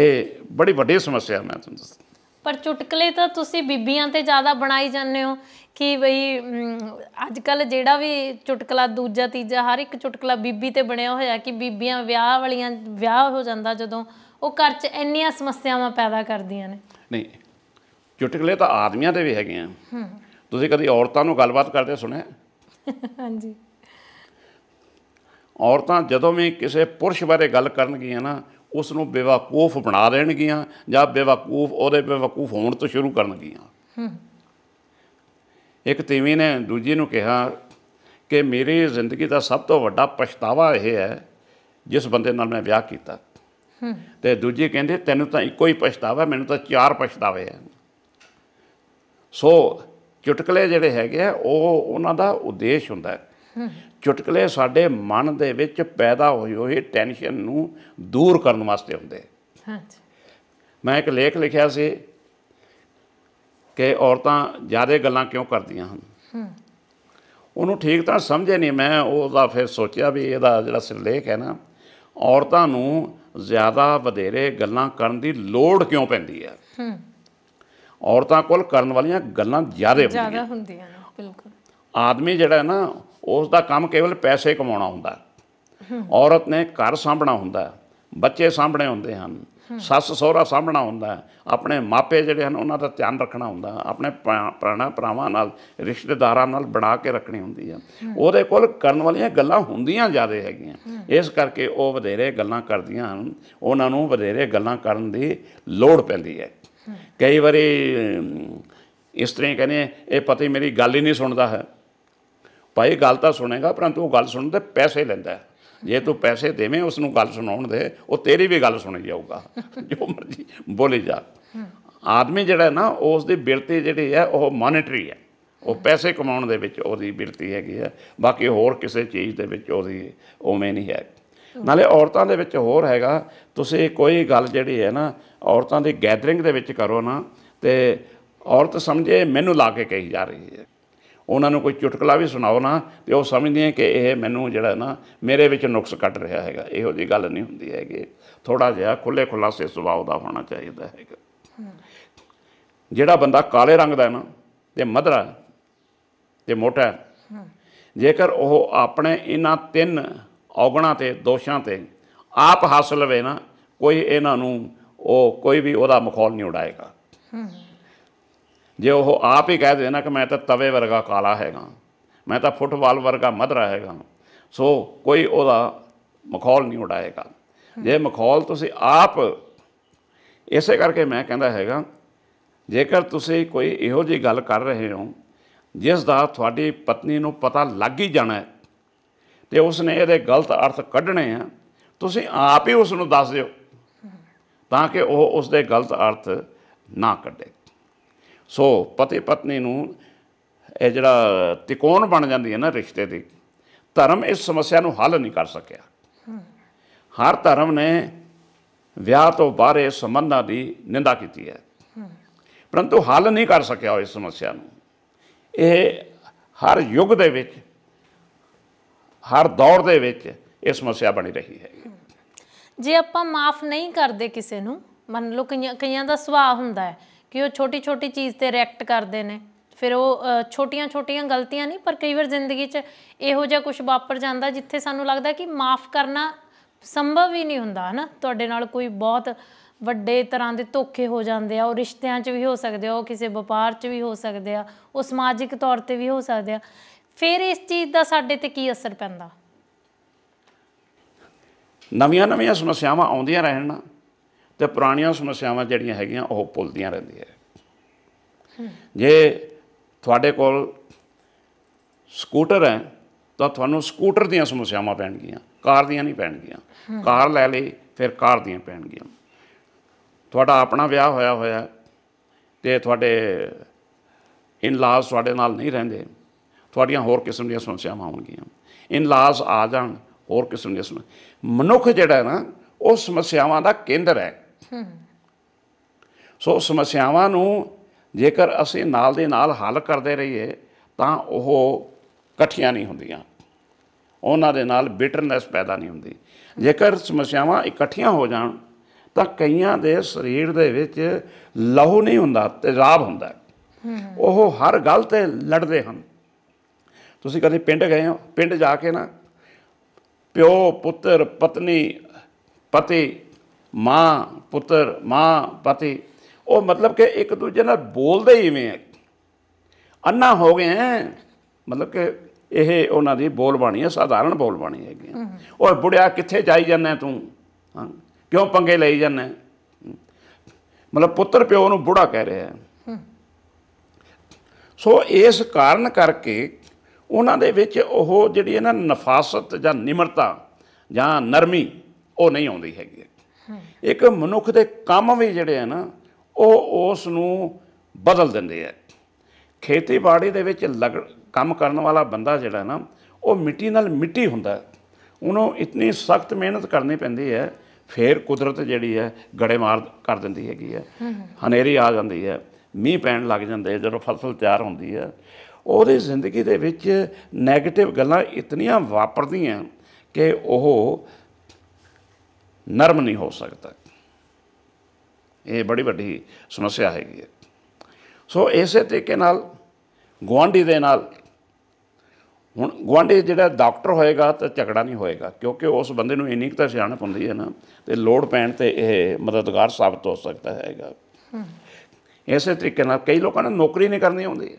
[SPEAKER 1] ਇਹ ਬੜੀ ਵੱਡੀ ਸਮੱਸਿਆ ਮੈਂ ਤੁਹਾਨੂੰ ਦੱਸਦਾ
[SPEAKER 2] ਪਰ ਚੁਟਕਲੇ ਤਾਂ ਤੁਸੀਂ ਬੀਬੀਆਂ ਤੇ ਜ਼ਿਆਦਾ ਬਣਾਈ ਜਾਂਦੇ ਹੋ ਕਿ ਬਈ ਅੱਜ ਕੱਲ ਜਿਹੜਾ ਵੀ ਚੁਟਕਲਾ ਦੂਜਾ ਤੀਜਾ ਹਰ ਇੱਕ ਚੁਟਕਲਾ ਬੀਬੀ ਤੇ ਬਣਿਆ ਹੋਇਆ ਕਿ ਬੀਬੀਆਂ ਵਿਆਹ ਵਾਲੀਆਂ ਵਿਆਹ ਹੋ ਜਾਂਦਾ ਜਦੋਂ ਉਹ ਘਰ 'ਚ ਇੰਨੀਆਂ ਸਮੱਸਿਆਵਾਂ ਪੈਦਾ ਕਰਦੀਆਂ ਨੇ
[SPEAKER 1] ਨਹੀਂ ਚੁਟਕਲੇ ਤਾਂ ਆਦਮੀਆਂ ਦੇ ਵੀ ਹੈਗੇ ਆ ਤੁਸੀਂ ਕਦੀ ਔਰਤਾਂ ਨੂੰ ਗੱਲਬਾਤ ਕਰਦੇ ਸੁਣਿਆ ਹਾਂਜੀ ਔਰਤਾਂ ਜਦੋਂ ਵੀ ਕਿਸੇ ਪੁਰਸ਼ ਬਾਰੇ ਗੱਲ ਕਰਨਗੀਆਂ ਨਾ ਉਸ ਨੂੰ ਬੇਵਕੂਫ ਬਣਾ ਗਿਆ ਜਾਂ ਬੇਵਕੂਫ ਉਹਦੇ ਬੇਵਕੂਫ ਹੋਣ ਤੋਂ ਸ਼ੁਰੂ ਕਰਨਗੀਆਂ ਇੱਕ ਤੀਵੀਂ ਨੇ ਦੂਜੀ ਨੂੰ ਕਿਹਾ ਕਿ ਮੇਰੀ ਜ਼ਿੰਦਗੀ ਦਾ ਸਭ ਤੋਂ ਵੱਡਾ ਪਛਤਾਵਾ ਇਹ ਹੈ ਜਿਸ ਬੰਦੇ ਨਾਲ ਮੈਂ ਵਿਆਹ ਕੀਤਾ ਤੇ ਦੂਜੀ ਕਹਿੰਦੇ ਤੈਨੂੰ ਤਾਂ ਇੱਕੋ ਹੀ ਪਛਤਾਵਾ ਮੈਨੂੰ ਤਾਂ ਚਾਰ ਪਛਤਾਵੇ ਆ ਸੋ ਚੁਟਕਲੇ ਜਿਹੜੇ ਹੈਗੇ ਆ ਉਹ ਉਹਨਾਂ ਦਾ ਉਦੇਸ਼ ਹੁੰਦਾ ਹੈ ਚੁਟਕਲੇ ਸਾਡੇ ਮਨ ਦੇ ਵਿੱਚ ਪੈਦਾ ਹੋਈ ਹੋਈ ਟੈਨਸ਼ਨ ਨੂੰ ਦੂਰ ਕਰਨ ਵਾਸਤੇ ਹੁੰਦੇ ਹਾਂਜੀ ਮੈਂ ਇੱਕ ਲੇਖ ਲਿਖਿਆ ਸੀ ਕਿ ਔਰਤਾਂ ਜ਼ਿਆਦਾ ਗੱਲਾਂ ਕਿਉਂ ਕਰਦੀਆਂ ਹਨ ਉਹਨੂੰ ਠੀਕ ਤਾਂ ਸਮਝੇ ਨਹੀਂ ਮੈਂ ਉਹਦਾ ਫਿਰ ਸੋਚਿਆ ਵੀ ਇਹਦਾ ਜਿਹੜਾ ਸਿਰਲੇਖ ਹੈ ਨਾ ਔਰਤਾਂ ਨੂੰ ਜ਼ਿਆਦਾ ਵਧੇਰੇ ਗੱਲਾਂ ਕਰਨ ਦੀ ਲੋੜ ਕਿਉਂ ਪੈਂਦੀ ਹੈ ਔਰਤਾਂ ਕੋਲ ਕਰਨ ਵਾਲੀਆਂ ਗੱਲਾਂ ਜ਼ਿਆਦਾ ਹੁੰਦੀਆਂ ਜ਼ਿਆਦਾ
[SPEAKER 2] ਹੁੰਦੀਆਂ ਨੇ ਬਿਲਕੁਲ
[SPEAKER 1] ਆਦਮੀ ਜਿਹੜਾ ਹੈ ਨਾ ਉਸ ਦਾ ਕੰਮ ਕੇਵਲ ਪੈਸੇ ਕਮਾਉਣਾ ਹੁੰਦਾ ਔਰਤ ਨੇ ਘਰ ਸਾਂਭਣਾ ਹੁੰਦਾ ਬੱਚੇ ਸਾਹਮਣੇ ਹੁੰਦੇ ਹਨ ਸੱਸ ਸਹੁਰਾ ਸਾਹਮਣਾ ਹੁੰਦਾ ਆਪਣੇ ਮਾਪੇ ਜਿਹੜੇ ਹਨ ਉਹਨਾਂ ਦਾ ਧਿਆਨ ਰੱਖਣਾ ਹੁੰਦਾ ਆਪਣੇ ਪ੍ਰਾਣਾ ਭਰਾਵਾਂ ਨਾਲ ਰਿਸ਼ਤੇਦਾਰਾਂ ਨਾਲ ਬਣਾ ਕੇ ਰੱਖਣੀ ਹੁੰਦੀ ਹੈ ਉਹਦੇ ਕੋਲ ਕਰਨ ਵਾਲੀਆਂ ਗੱਲਾਂ ਹੁੰਦੀਆਂ ਜ਼ਿਆਦਾ ਹੈਗੀਆਂ ਇਸ ਕਰਕੇ ਉਹ ਵਧੇਰੇ ਗੱਲਾਂ ਕਰਦੀਆਂ ਹਨ ਉਹਨਾਂ ਨੂੰ ਵਧੇਰੇ ਗੱਲਾਂ ਕਰਨ ਦੀ ਲੋੜ ਪੈਂਦੀ ਹੈ ਕਈ ਵਾਰੀ ਇਸ ਤਰ੍ਹਾਂ ਕਹਿੰਦੇ ਇਹ ਪਤੀ ਮੇਰੀ ਗੱਲ ਹੀ ਨਹੀਂ ਸੁਣਦਾ ਹੈ ਭਾਈ ਗੱਲ ਤਾਂ ਸੁਣੇਗਾ ਪਰੰਤੂ ਉਹ ਗੱਲ ਸੁਣਨ ਦੇ ਪੈਸੇ ਲੈਂਦਾ ਹੈ ਜੇ ਤੂੰ ਪੈਸੇ ਦੇਵੇਂ ਉਸ ਨੂੰ ਗੱਲ ਸੁਣਾਉਣ ਦੇ ਉਹ ਤੇਰੀ ਵੀ ਗੱਲ ਸੁਣੀ ਜਾਊਗਾ ਜੋ ਮਰਜ਼ੀ ਬੋਲੀ ਜਾ ਆਦਮੀ ਜਿਹੜਾ ਨਾ ਉਸ ਦੀ ਬਿਰਤੀ ਜਿਹੜੀ ਹੈ ਉਹ ਮੋਨਿਟਰੀ ਹੈ ਉਹ ਪੈਸੇ ਕਮਾਉਣ ਦੇ ਵਿੱਚ ਉਹਦੀ ਬਿਰਤੀ ਹੈਗੀ ਹੈ ਬਾਕੀ ਹੋਰ ਕਿਸੇ ਚੀਜ਼ ਦੇ ਵਿੱਚ ਉਹਦੀ ਉਵੇਂ ਨਹੀਂ ਹੈ ਨਾਲੇ ਔਰਤਾਂ ਦੇ ਵਿੱਚ ਹੋਰ ਹੈਗਾ ਤੁਸੀਂ ਕੋਈ ਗੱਲ ਜਿਹੜੀ ਹੈ ਨਾ ਔਰਤਾਂ ਦੀ ਗੈਦਰਿੰਗ ਦੇ ਵਿੱਚ ਕਰੋ ਨਾ ਤੇ ਔਰਤ ਸਮਝੇ ਮੈਨੂੰ ਲਾ ਕੇ ਕਹੀ ਜਾ ਰਹੀ ਹੈ ਉਹਨਾਂ ਨੂੰ ਕੋਈ ਚੁਟਕਲਾ ਵੀ ਸੁਣਾਓ ਨਾ ਤੇ ਉਹ ਆ ਕਿ ਇਹ ਮੈਨੂੰ ਜਿਹੜਾ ਨਾ ਮੇਰੇ ਵਿੱਚ ਨੁਕਸ ਕੱਟ ਰਿਹਾ ਹੈਗਾ ਇਹੋ ਜੀ ਗੱਲ ਨਹੀਂ ਹੁੰਦੀ ਹੈਗੀ ਥੋੜਾ ਜਿਹਾ ਖੁੱਲੇ ਖੁਲਾਸੇ ਸੁਭਾਅ ਦਾ ਹੋਣਾ ਚਾਹੀਦਾ ਹੈਗਾ ਜਿਹੜਾ ਬੰਦਾ ਕਾਲੇ ਰੰਗ ਦਾ ਹੈ ਨਾ ਤੇ ਮਧਰਾ ਤੇ ਮੋਟਾ ਜੇਕਰ ਉਹ ਆਪਣੇ ਇਹਨਾਂ ਤਿੰਨ ਔਗਣਾ ਤੇ ਦੋਸ਼ਾਂ ਤੇ ਆਪ ਹਾਸਲ ਲਵੇ ਨਾ ਕੋਈ ਇਹਨਾਂ ਨੂੰ ਉਹ ਕੋਈ ਵੀ ਉਹਦਾ ਮਖੌਲ ਨਹੀਂ ਉਡਾਏਗਾ ਜੇ ਉਹ ਆਪ ਹੀ ਕਹਿ ਦੇ ਨਾ ਕਿ ਮੈਂ ਤਾਂ ਤਵੇ ਵਰਗਾ ਕਾਲਾ ਹੈਗਾ ਮੈਂ ਤਾਂ ਫੁੱਟਬਾਲ ਵਰਗਾ ਮਧਰਾ ਹੈਗਾ ਸੋ ਕੋਈ ਉਹਦਾ ਮਖੌਲ ਨਹੀਂ ਉਡਾਏਗਾ ਜੇ ਮਖੌਲ ਤੁਸੀਂ ਆਪ ਇਸੇ ਕਰਕੇ ਮੈਂ ਕਹਿੰਦਾ ਹੈਗਾ ਜੇਕਰ ਤੁਸੀਂ ਕੋਈ ਇਹੋ ਜੀ ਗੱਲ ਕਰ ਰਹੇ ਹੋ ਜਿਸ ਦਾ ਤੁਹਾਡੀ ਪਤਨੀ ਨੂੰ ਪਤਾ ਲੱਗ ਹੀ ਜਾਣਾ ਤੇ ਉਸ ਨੇ ਇਹਦੇ ਗਲਤ ਅਰਥ ਕੱਢਣੇ ਆ ਤੁਸੀਂ ਆਪ ਹੀ ਉਸ ਨੂੰ ਦੱਸ ਦਿਓ ਤਾਂ ਕਿ ਉਹ ਉਸ ਦੇ ਗਲਤ ਅਰਥ ਨਾ ਕੱਢੇ ਸੋ ਪਤੀ ਪਤਨੀ ਨੂੰ ਇਹ ਜਿਹੜਾ ਤਿਕੋਣ ਬਣ ਜਾਂਦੀ ਹੈ ਨਾ ਰਿਸ਼ਤੇ ਦੀ ਧਰਮ ਇਸ ਸਮੱਸਿਆ ਨੂੰ ਹੱਲ ਨਹੀਂ ਕਰ ਸਕਿਆ ਹਰ ਧਰਮ ਨੇ ਵਿਆਹ ਤੋਂ ਬਾਰੇ ਸੰਬੰਧਾਂ ਦੀ ਨਿੰਦਾ ਕੀਤੀ ਹੈ ਪਰੰਤੂ ਹੱਲ ਨਹੀਂ ਕਰ ਸਕਿਆ ਇਸ ਸਮੱਸਿਆ ਨੂੰ ਇਹ ਹਰ ਯੁੱਗ ਦੇ ਵਿੱਚ ਹਰ ਦੌਰ ਦੇ ਵਿੱਚ ਇਹ ਸਮੱਸਿਆ ਬਣੀ ਰਹੀ ਹੈ
[SPEAKER 2] ਜੇ ਆਪਾਂ ਮਾਫ ਨਹੀਂ ਕਰਦੇ ਕਿਸੇ ਨੂੰ ਮੰਨ ਲਓ ਕਈਆਂ ਦਾ ਸੁਭਾਅ ਹੁੰਦਾ ਹੈ ਕਿ ਉਹ ਛੋਟੀ ਛੋਟੀ ਚੀਜ਼ ਤੇ ਰਿਐਕਟ ਕਰਦੇ ਨੇ ਫਿਰ ਉਹ ਛੋਟੀਆਂ-ਛੋਟੀਆਂ ਗਲਤੀਆਂ ਨਹੀਂ ਪਰ ਕਈ ਵਾਰ ਜ਼ਿੰਦਗੀ 'ਚ ਇਹੋ ਜਿਹਾ ਕੁਝ ਵਾਪਰ ਜਾਂਦਾ ਜਿੱਥੇ ਸਾਨੂੰ ਲੱਗਦਾ ਕਿ ਮਾਫ ਕਰਨਾ ਸੰਭਵ ਹੀ ਨਹੀਂ ਹੁੰਦਾ ਹਨਾ ਤੁਹਾਡੇ ਨਾਲ ਕੋਈ ਬਹੁਤ ਵੱਡੇ ਤਰ੍ਹਾਂ ਦੇ ਧੋਖੇ ਹੋ ਜਾਂਦੇ ਆ ਉਹ ਰਿਸ਼ਤਿਆਂ 'ਚ ਵੀ ਹੋ ਸਕਦੇ ਆ ਉਹ ਕਿਸੇ ਵਪਾਰ 'ਚ ਵੀ ਹੋ ਸਕਦੇ ਆ ਉਹ ਸਮਾਜਿਕ ਤੌਰ ਤੇ ਵੀ ਹੋ ਸਕਦੇ ਆ ਫਿਰ ਇਸ ਚੀਜ਼ ਦਾ ਸਾਡੇ ਤੇ ਕੀ ਅਸਰ ਪੈਂਦਾ
[SPEAKER 1] ਨਵੀਆਂ ਨਵੀਆਂ ਸਮੱਸਿਆਵਾਂ ਆਉਂਦੀਆਂ ਰਹਿਣ ਤੇ ਪੁਰਾਣੀਆਂ ਸਮੱਸਿਆਵਾਂ ਜਿਹੜੀਆਂ ਹੈਗੀਆਂ ਉਹ ਭੁੱਲਦੀਆਂ ਰਹਿੰਦੀਆਂ ਜੇ ਤੁਹਾਡੇ ਕੋਲ ਸਕੂਟਰ ਹੈ ਤਾਂ ਤੁਹਾਨੂੰ ਸਕੂਟਰ ਦੀਆਂ ਸਮੱਸਿਆਵਾਂ ਪੈਣਗੀਆਂ ਕਾਰ ਦੀਆਂ ਨਹੀਂ ਪੈਣਗੀਆਂ ਕਾਰ ਲੈ ਲਈ ਫਿਰ ਕਾਰ ਦੀਆਂ ਪੈਣਗੀਆਂ ਤੁਹਾਡਾ ਆਪਣਾ ਵਿਆਹ ਹੋਇਆ ਹੋਇਆ ਤੇ ਤੁਹਾਡੇ ਇਨ-ਲਾਜ਼ ਤੁਹਾਡੇ ਨਾਲ ਨਹੀਂ ਰਹਿੰਦੇ ਤੁਹਾਡੀਆਂ ਹੋਰ ਕਿਸਮ ਦੀਆਂ ਸਮੱਸਿਆਵਾਂ ਆਉਣਗੀਆਂ ਇਨ-ਲਾਜ਼ ਆ ਜਾਣ ਹੋਰ ਕਿਸਮ ਦੀਆਂ ਮਨੁੱਖ ਜਿਹੜਾ ਨਾ ਉਹ ਸਮੱਸਿਆਵਾਂ ਦਾ ਕੇਂਦਰ ਹੈ ਸੋ ਸਮੱਸਿਆਵਾਂ ਨੂੰ ਜੇਕਰ ਅਸੀਂ ਨਾਲ ਦੇ ਨਾਲ ਹੱਲ ਕਰਦੇ ਰਹੀਏ ਤਾਂ ਉਹ ਇਕੱਠੀਆਂ ਨਹੀਂ ਹੁੰਦੀਆਂ ਉਹਨਾਂ ਦੇ ਨਾਲ ਬਿਟਰਨੈਸ ਪੈਦਾ ਨਹੀਂ ਹੁੰਦੀ ਜੇਕਰ ਸਮੱਸਿਆਵਾਂ ਇਕੱਠੀਆਂ ਹੋ ਜਾਣ ਤਾਂ ਕਈਆਂ ਦੇ ਸਰੀਰ ਦੇ ਵਿੱਚ ਲਹੂ ਨਹੀਂ ਹੁੰਦਾ ਤੇਜ਼ਾਬ ਹੁੰਦਾ ਉਹ ਹਰ ਗੱਲ ਤੇ ਲੜਦੇ ਹਨ ਤੁਸੀਂ ਕਦੇ ਪਿੰਡ ਗਏ ਹੋ ਪਿੰਡ ਜਾ ਕੇ ਨਾ ਪਿਓ ਪੁੱਤਰ ਪਤਨੀ ਪਤੀ ਮਾਂ ਪੁੱਤਰ ਮਾਂ ਪਤੀ ਉਹ ਮਤਲਬ ਕਿ ਇੱਕ ਦੂਜੇ ਨਾਲ ਬੋਲਦੇ ਹੀ ਵੇ ਅੰਨਾ ਹੋ ਗਏ ਮਤਲਬ ਕਿ ਇਹ ਉਹਨਾਂ ਦੀ ਬੋਲਬਾਣੀ ਹੈ ਸਾਧਾਰਨ ਬੋਲਬਾਣੀ ਹੈਗੀ ਔਰ ਬੁੜਿਆ ਕਿੱਥੇ ਜਾਈ ਜਾਂਦਾ ਤੂੰ ਕਿਉਂ ਪੰਗੇ ਲਈ ਜਾਂਦਾ ਮਤਲਬ ਪੁੱਤਰ ਪਿਓ ਨੂੰ ਬੁੜਾ ਕਹਿ ਰਿਹਾ ਹੈ ਸੋ ਇਸ ਕਾਰਨ ਕਰਕੇ ਉਹਨਾਂ ਦੇ ਵਿੱਚ ਉਹ ਜਿਹੜੀ ਹੈ ਨਾ ਨਫਾਸਤ ਜਾਂ ਨਿਮਰਤਾ ਜਾਂ ਨਰਮੀ ਉਹ ਨਹੀਂ ਆਉਂਦੀ ਹੈਗੀ ਇੱਕ ਮਨੁੱਖ ਦੇ ਕੰਮ ਵੀ ਜਿਹੜੇ ਆ ਨਾ ਉਹ ਉਸ ਨੂੰ ਬਦਲ ਦਿੰਦੇ ਆ ਖੇਤੀਬਾੜੀ ਦੇ ਵਿੱਚ ਕੰਮ ਕਰਨ ਵਾਲਾ ਬੰਦਾ ਜਿਹੜਾ ਨਾ ਉਹ ਮਿੱਟੀ ਨਾਲ ਮਿੱਟੀ ਹੁੰਦਾ ਉਹਨੂੰ ਇਤਨੀ ਸਖਤ ਮਿਹਨਤ ਕਰਨੀ ਪੈਂਦੀ ਹੈ ਫੇਰ ਕੁਦਰਤ ਜਿਹੜੀ ਹੈ ਗੜੇ ਮਾਰ ਕਰ ਦਿੰਦੀ ਹੈਗੀ ਹੈ ਹਨੇਰੀ ਆ ਜਾਂਦੀ ਹੈ ਮੀਂਹ ਪੈਣ ਲੱਗ ਜਾਂਦੇ ਜਦੋਂ ਫਸਲ ਤਿਆਰ ਹੁੰਦੀ ਹੈ ਉਹਦੀ ਜ਼ਿੰਦਗੀ ਦੇ ਵਿੱਚ 네ਗੇਟਿਵ ਗੱਲਾਂ ਇਤਨੀਆਂ ਵਾਪਰਦੀਆਂ ਕਿ ਉਹ ਨਰਮ ਨਹੀਂ ਹੋ ਸਕਦਾ ਇਹ ਬੜੀ ਵੱਡੀ ਸਮੱਸਿਆ ਹੈਗੀ ਹੈ ਸੋ ਇਸੇ ਤਰੀਕੇ ਨਾਲ ਗਵਾਂਡੀ ਦੇ ਨਾਲ ਹੁਣ ਗਵਾਂਡੀ ਜਿਹੜਾ ਡਾਕਟਰ ਹੋਏਗਾ ਤਾਂ ਝਗੜਾ ਨਹੀਂ ਹੋਏਗਾ ਕਿਉਂਕਿ ਉਸ ਬੰਦੇ ਨੂੰ ਇੰਨੀ ਤਾਂ ਸਿਆਣਪ ਹੁੰਦੀ ਹੈ ਨਾ ਤੇ ਲੋੜ ਪੈਣ ਤੇ ਇਹ ਮਦਦਗਾਰ ਸਾਬਤ ਹੋ ਸਕਦਾ ਹੈਗਾ ਇਸੇ ਤਰੀਕੇ ਨਾਲ ਕਈ ਲੋਕਾਂ ਨੂੰ ਨੌਕਰੀ ਨਹੀਂ ਕਰਨੀ ਆਉਂਦੀ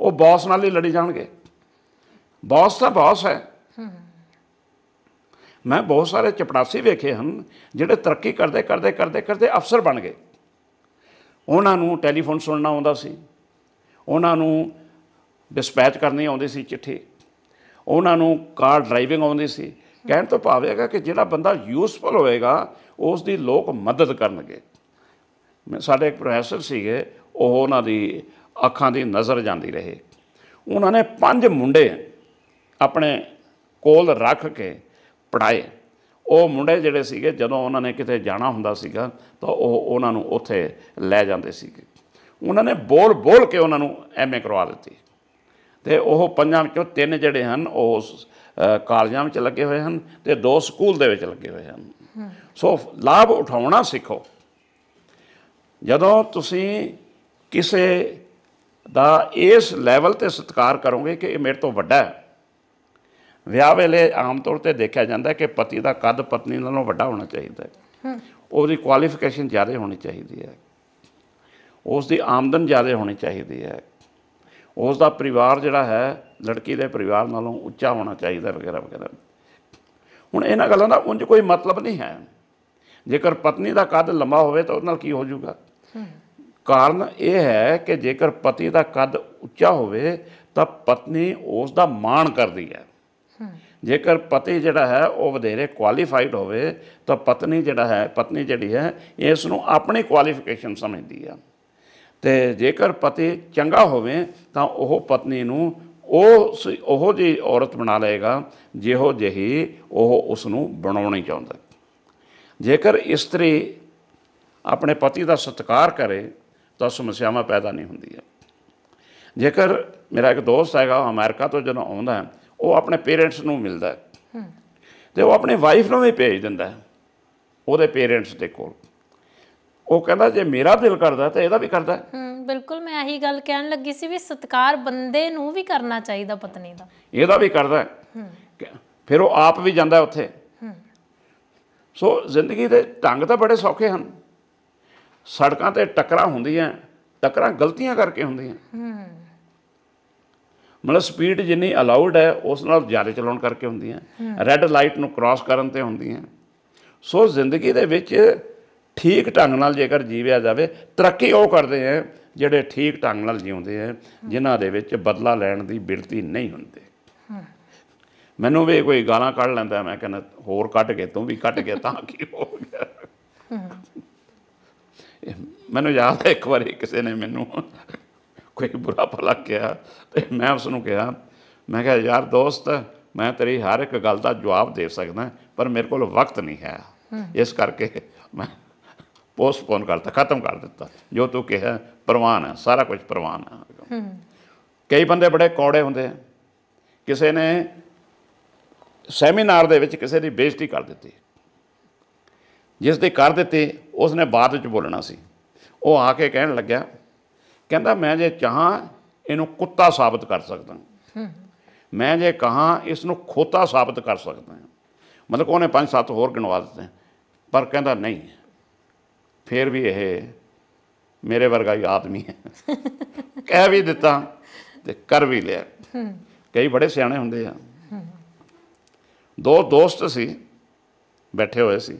[SPEAKER 1] ਉਹ ਬੌਸ ਨਾਲ ਹੀ ਲੜੀ ਜਾਣਗੇ ਬੌਸ ਤਾਂ ਬੌਸ ਹੈ ਮੈਂ ਬਹੁਤ ਸਾਰੇ ਚਪੜਾਸੀ ਵੇਖੇ ਹਨ ਜਿਹੜੇ ਤਰੱਕੀ ਕਰਦੇ ਕਰਦੇ ਕਰਦੇ ਕਰਦੇ ਅਫਸਰ ਬਣ ਗਏ ਉਹਨਾਂ ਨੂੰ ਟੈਲੀਫੋਨ ਸੁਣਨਾ ਆਉਂਦਾ ਸੀ ਉਹਨਾਂ ਨੂੰ ਡਿਸਪੈਚ ਕਰਨੀ ਆਉਂਦੀ ਸੀ ਚਿੱਠੀ ਉਹਨਾਂ ਨੂੰ ਕਾਰ ਡਰਾਈਵਿੰਗ ਆਉਂਦੀ ਸੀ ਕਹਿਣ ਤੋਂ ਭਾਵ ਹੈਗਾ ਕਿ ਜਿਹੜਾ ਬੰਦਾ ਯੂਸਫੁਲ ਹੋਏਗਾ ਉਸ ਦੀ ਲੋਕ ਮਦਦ ਕਰਨਗੇ ਮੈਂ ਸਾਡੇ ਇੱਕ ਪ੍ਰੋਫੈਸਰ ਸੀਗੇ ਉਹ ਉਹਨਾਂ ਦੀ ਅੱਖਾਂ ਦੀ ਨਜ਼ਰ ਜਾਂਦੀ ਰਹੇ ਉਹਨਾਂ ਨੇ ਪੰਜ ਮੁੰਡੇ ਆਪਣੇ ਕੋਲ ਰੱਖ ਕੇ ਪੜਾਏ ਉਹ ਮੁੰਡੇ ਜਿਹੜੇ ਸੀਗੇ ਜਦੋਂ ਉਹਨਾਂ ਨੇ ਕਿਤੇ ਜਾਣਾ ਹੁੰਦਾ ਸੀਗਾ ਤਾਂ ਉਹ ਉਹਨਾਂ ਨੂੰ ਉੱਥੇ ਲੈ ਜਾਂਦੇ ਸੀਗੇ ਉਹਨਾਂ ਨੇ ਬੋਲ ਬੋਲ ਕੇ ਉਹਨਾਂ ਨੂੰ ਐਮਏ ਕਰਵਾ ਦਿੱਤੀ ਤੇ ਉਹ ਪੰਜਾਂ ਵਿੱਚੋਂ ਤਿੰਨ ਜਿਹੜੇ ਹਨ ਉਹ ਕਾਲਜਾਂ ਵਿੱਚ ਲੱਗੇ ਹੋਏ ਹਨ ਤੇ ਦੋ ਸਕੂਲ ਦੇ ਵਿੱਚ ਲੱਗੇ ਹੋਏ ਹਨ ਸੋ ਲਾਭ ਉਠਾਉਣਾ ਸਿੱਖੋ ਜਦੋਂ ਤੁਸੀਂ ਕਿਸੇ ਦਾ ਇਸ ਲੈਵਲ ਤੇ ਸਤਿਕਾਰ ਕਰੋਗੇ ਕਿ ਇਹ ਮੇਰੇ ਤੋਂ ਵੱਡਾ ਹੈ ਵਿਆਹ ਵੇਲੇ ਆਮ ਤੌਰ ਤੇ ਦੇਖਿਆ ਜਾਂਦਾ ਕਿ ਪਤੀ ਦਾ ਕੱਦ ਪਤਨੀ ਨਾਲੋਂ ਵੱਡਾ ਹੋਣਾ ਚਾਹੀਦਾ ਹੈ ਉਹਦੀ ਕੁਆਲੀਫਿਕੇਸ਼ਨ ਜ਼ਿਆਦਾ ਹੋਣੀ ਚਾਹੀਦੀ ਹੈ ਉਸ ਦੀ ਆਮਦਨ ਜ਼ਿਆਦਾ ਹੋਣੀ ਚਾਹੀਦੀ ਹੈ ਉਸ ਦਾ ਪਰਿਵਾਰ ਜਿਹੜਾ ਹੈ ਲੜਕੀ ਦੇ ਪਰਿਵਾਰ ਨਾਲੋਂ ਉੱਚਾ ਹੋਣਾ ਚਾਹੀਦਾ ਵਗੈਰਾ ਵਗੈਰਾ ਹੁਣ ਇਹਨਾਂ ਗੱਲਾਂ ਦਾ ਉਂਝ ਕੋਈ ਮਤਲਬ ਨਹੀਂ ਹੈ ਜੇਕਰ ਪਤਨੀ ਦਾ ਕੱਦ ਲੰਮਾ ਹੋਵੇ ਤਾਂ ਉਹਦੇ ਨਾਲ ਕੀ ਹੋ ਜਾਊਗਾ ਕਾਰਨ ਇਹ ਹੈ ਕਿ ਜੇਕਰ ਪਤੀ ਦਾ ਕੱਦ ਉੱਚਾ ਹੋਵੇ ਤਾਂ ਪਤਨੀ ਉਸ ਦਾ ਮਾਣ ਕਰਦੀ ਹੈ ਜੇਕਰ ਪਤੀ ਜਿਹੜਾ ਹੈ ਉਹ ਵਧੇਰੇ ਕੁਆਲੀਫਾਈਡ ਹੋਵੇ ਤਾਂ ਪਤਨੀ ਜਿਹੜਾ ਹੈ ਪਤਨੀ ਜਿਹੜੀ ਹੈ ਇਸ ਨੂੰ ਆਪਣੀ ਕੁਆਲੀਫਿਕੇਸ਼ਨ ਸਮਝਦੀ ਆ ਤੇ ਜੇਕਰ ਪਤੀ ਚੰਗਾ ਹੋਵੇ ਤਾਂ ਉਹ ਪਤਨੀ ਨੂੰ ਉਹ ਉਹ ਜੀ ਔਰਤ ਬਣਾ ਲਏਗਾ ਜਿਹੋ ਜਿਹੀ ਉਹ ਉਸ ਨੂੰ ਬਣਾਉਣੀ ਚਾਹੁੰਦਾ ਜੇਕਰ ਇਸਤਰੀ ਆਪਣੇ ਪਤੀ ਦਾ ਸਤਿਕਾਰ ਕਰੇ ਤਾਂ ਸਮੱਸਿਆਵਾਂ ਪੈਦਾ ਨਹੀਂ ਹੁੰਦੀਆਂ ਜੇਕਰ ਮੇਰਾ ਇੱਕ ਦੋਸਤ ਹੈਗਾ ਅਮਰੀਕਾ ਤੋਂ ਜਦੋਂ ਆਉਂਦਾ ਹੈ ਉਹ ਆਪਣੇ ਪੇਰੈਂਟਸ ਨੂੰ ਮਿਲਦਾ ਤੇ ਉਹ ਆਪਣੇ ਵਾਈਫ ਨੂੰ ਵੀ ਭੇਜ ਦਿੰਦਾ ਉਹਦੇ ਪੇਰੈਂਟਸ ਦੇ ਕੋਲ ਉਹ ਕਹਿੰਦਾ ਜੇ ਮੇਰਾ ਦਿਲ ਕਰਦਾ ਤਾਂ ਇਹਦਾ ਵੀ ਕਰਦਾ
[SPEAKER 2] ਹੂੰ ਬਿਲਕੁਲ ਮੈਂ ਇਹੀ ਗੱਲ ਕਹਿਣ ਲੱਗੀ ਸੀ ਵੀ ਸਤਕਾਰ ਬੰਦੇ ਨੂੰ ਵੀ ਕਰਨਾ ਚਾਹੀਦਾ ਪਤਨੀ ਦਾ
[SPEAKER 1] ਇਹਦਾ ਵੀ ਕਰਦਾ ਹੂੰ ਫਿਰ ਉਹ ਆਪ ਵੀ ਜਾਂਦਾ ਉੱਥੇ ਹੂੰ ਸੋ ਜ਼ਿੰਦਗੀ ਦੇ ਢੰਗ ਤਾਂ ਬੜੇ ਸੌਖੇ ਹਨ ਸੜਕਾਂ ਤੇ ਟਕਰਾ ਹੁੰਦੀਆਂ ਟਕਰਾ ਗਲਤੀਆਂ ਕਰਕੇ ਹੁੰਦੀਆਂ ਹੂੰ ਮਤਲਬ ਸਪੀਡ ਜਿੰਨੀ ਅਲਾਉਡ ਹੈ ਉਸ ਨਾਲ ਜ਼ਿਆਦਾ ਚਲਾਉਣ ਕਰਕੇ ਹੁੰਦੀ ਹੈ ਰੈੱਡ ਲਾਈਟ ਨੂੰ ਕ੍ਰਾਸ ਕਰਨ ਤੇ ਹੁੰਦੀ ਹੈ ਸੋ ਜ਼ਿੰਦਗੀ ਦੇ ਵਿੱਚ ਠੀਕ ਢੰਗ ਨਾਲ ਜੇਕਰ ਜੀਵਿਆ ਜਾਵੇ ਤਰੱਕੀ ਉਹ ਕਰਦੇ ਆ ਜਿਹੜੇ ਠੀਕ ਢੰਗ ਨਾਲ ਜਿਉਂਦੇ ਆ ਜਿਨ੍ਹਾਂ ਦੇ ਵਿੱਚ ਬਦਲਾ ਲੈਣ ਦੀ ਬਿਰਤੀ ਨਹੀਂ ਹੁੰਦੀ ਮੈਨੂੰ ਵੀ ਕੋਈ ਗਾਲਾਂ ਕੱਢ ਲੈਂਦਾ ਮੈਂ ਕਹਿੰਦਾ ਹੋਰ ਕੱਢ ਕੇ ਤੂੰ ਵੀ ਕੱਢ ਕੇ ਤਾਂ ਕੀ ਹੋ ਗਿਆ ਮੈਨੂੰ ਯਾਦ ਹੈ ਇੱਕ ਵਾਰੀ ਕਿਸੇ ਨੇ ਮੈਨੂੰ ਕੋਈ ਬੁਰਾ ਭਲਾ ਕਿਹਾ ਤੇ ਮੈਂ ਉਸ ਨੂੰ ਕਿਹਾ ਮੈਂ ਕਿਹਾ ਯਾਰ ਦੋਸਤ ਮੈਂ ਤੇਰੀ ਹਰ ਇੱਕ ਗੱਲ ਦਾ ਜਵਾਬ ਦੇ ਸਕਦਾ ਪਰ ਮੇਰੇ ਕੋਲ ਵਕਤ ਨਹੀਂ ਹੈ ਇਸ ਕਰਕੇ ਮੈਂ ਪੋਸਟਪੋਨ ਕਰਤਾ ਖਤਮ ਕਰ ਦਿੱਤਾ ਜੋ ਤੂੰ ਕਿਹਾ ਪ੍ਰਵਾਨ ਹੈ ਸਾਰਾ ਕੁਝ ਪ੍ਰਵਾਨ ਹੈ ਕਈ ਬੰਦੇ ਬੜੇ ਕੌੜੇ ਹੁੰਦੇ ਆ ਕਿਸੇ ਨੇ ਸੈਮੀਨਾਰ ਦੇ ਵਿੱਚ ਕਿਸੇ ਦੀ ਬੇਇੱਜ਼ਤੀ ਕਰ ਦਿੱਤੀ ਜਿਸ ਦੇ ਕਰ ਦਿੱਤੇ ਉਸ ਨੇ ਬਾਅਦ ਵਿੱਚ ਬੋਲਣਾ ਸੀ ਉਹ ਆ ਕੇ ਕਹਿਣ ਲੱਗਿਆ ਕਹਿੰਦਾ ਮੈਂ ਜੇ ਚਾਹਾਂ ਇਹਨੂੰ ਕੁੱਤਾ ਸਾਬਤ ਕਰ ਸਕਦਾ ਮੈਂ ਜੇ ਕਹਾ ਇਸ ਨੂੰ ਖੋਤਾ ਸਾਬਤ ਕਰ ਸਕਦਾ ਮਤਲਬ ਉਹਨੇ ਪੰਜ ਸੱਤ ਹੋਰ ਗਿਣਵਾ ਦਿੱਤੇ ਪਰ ਕਹਿੰਦਾ ਨਹੀਂ ਫੇਰ ਵੀ ਇਹ ਮੇਰੇ ਵਰਗਾ ਹੀ ਆਦਮੀ ਹੈ (laughs) ਕਹਿ ਵੀ ਦਿੱਤਾ ਤੇ ਕਰ ਵੀ ਲਿਆ ਕਈ ਬੜੇ ਸਿਆਣੇ ਹੁੰਦੇ ਆ ਦੋ ਦੋਸਤ ਸੀ ਬੈਠੇ ਹੋਏ ਸੀ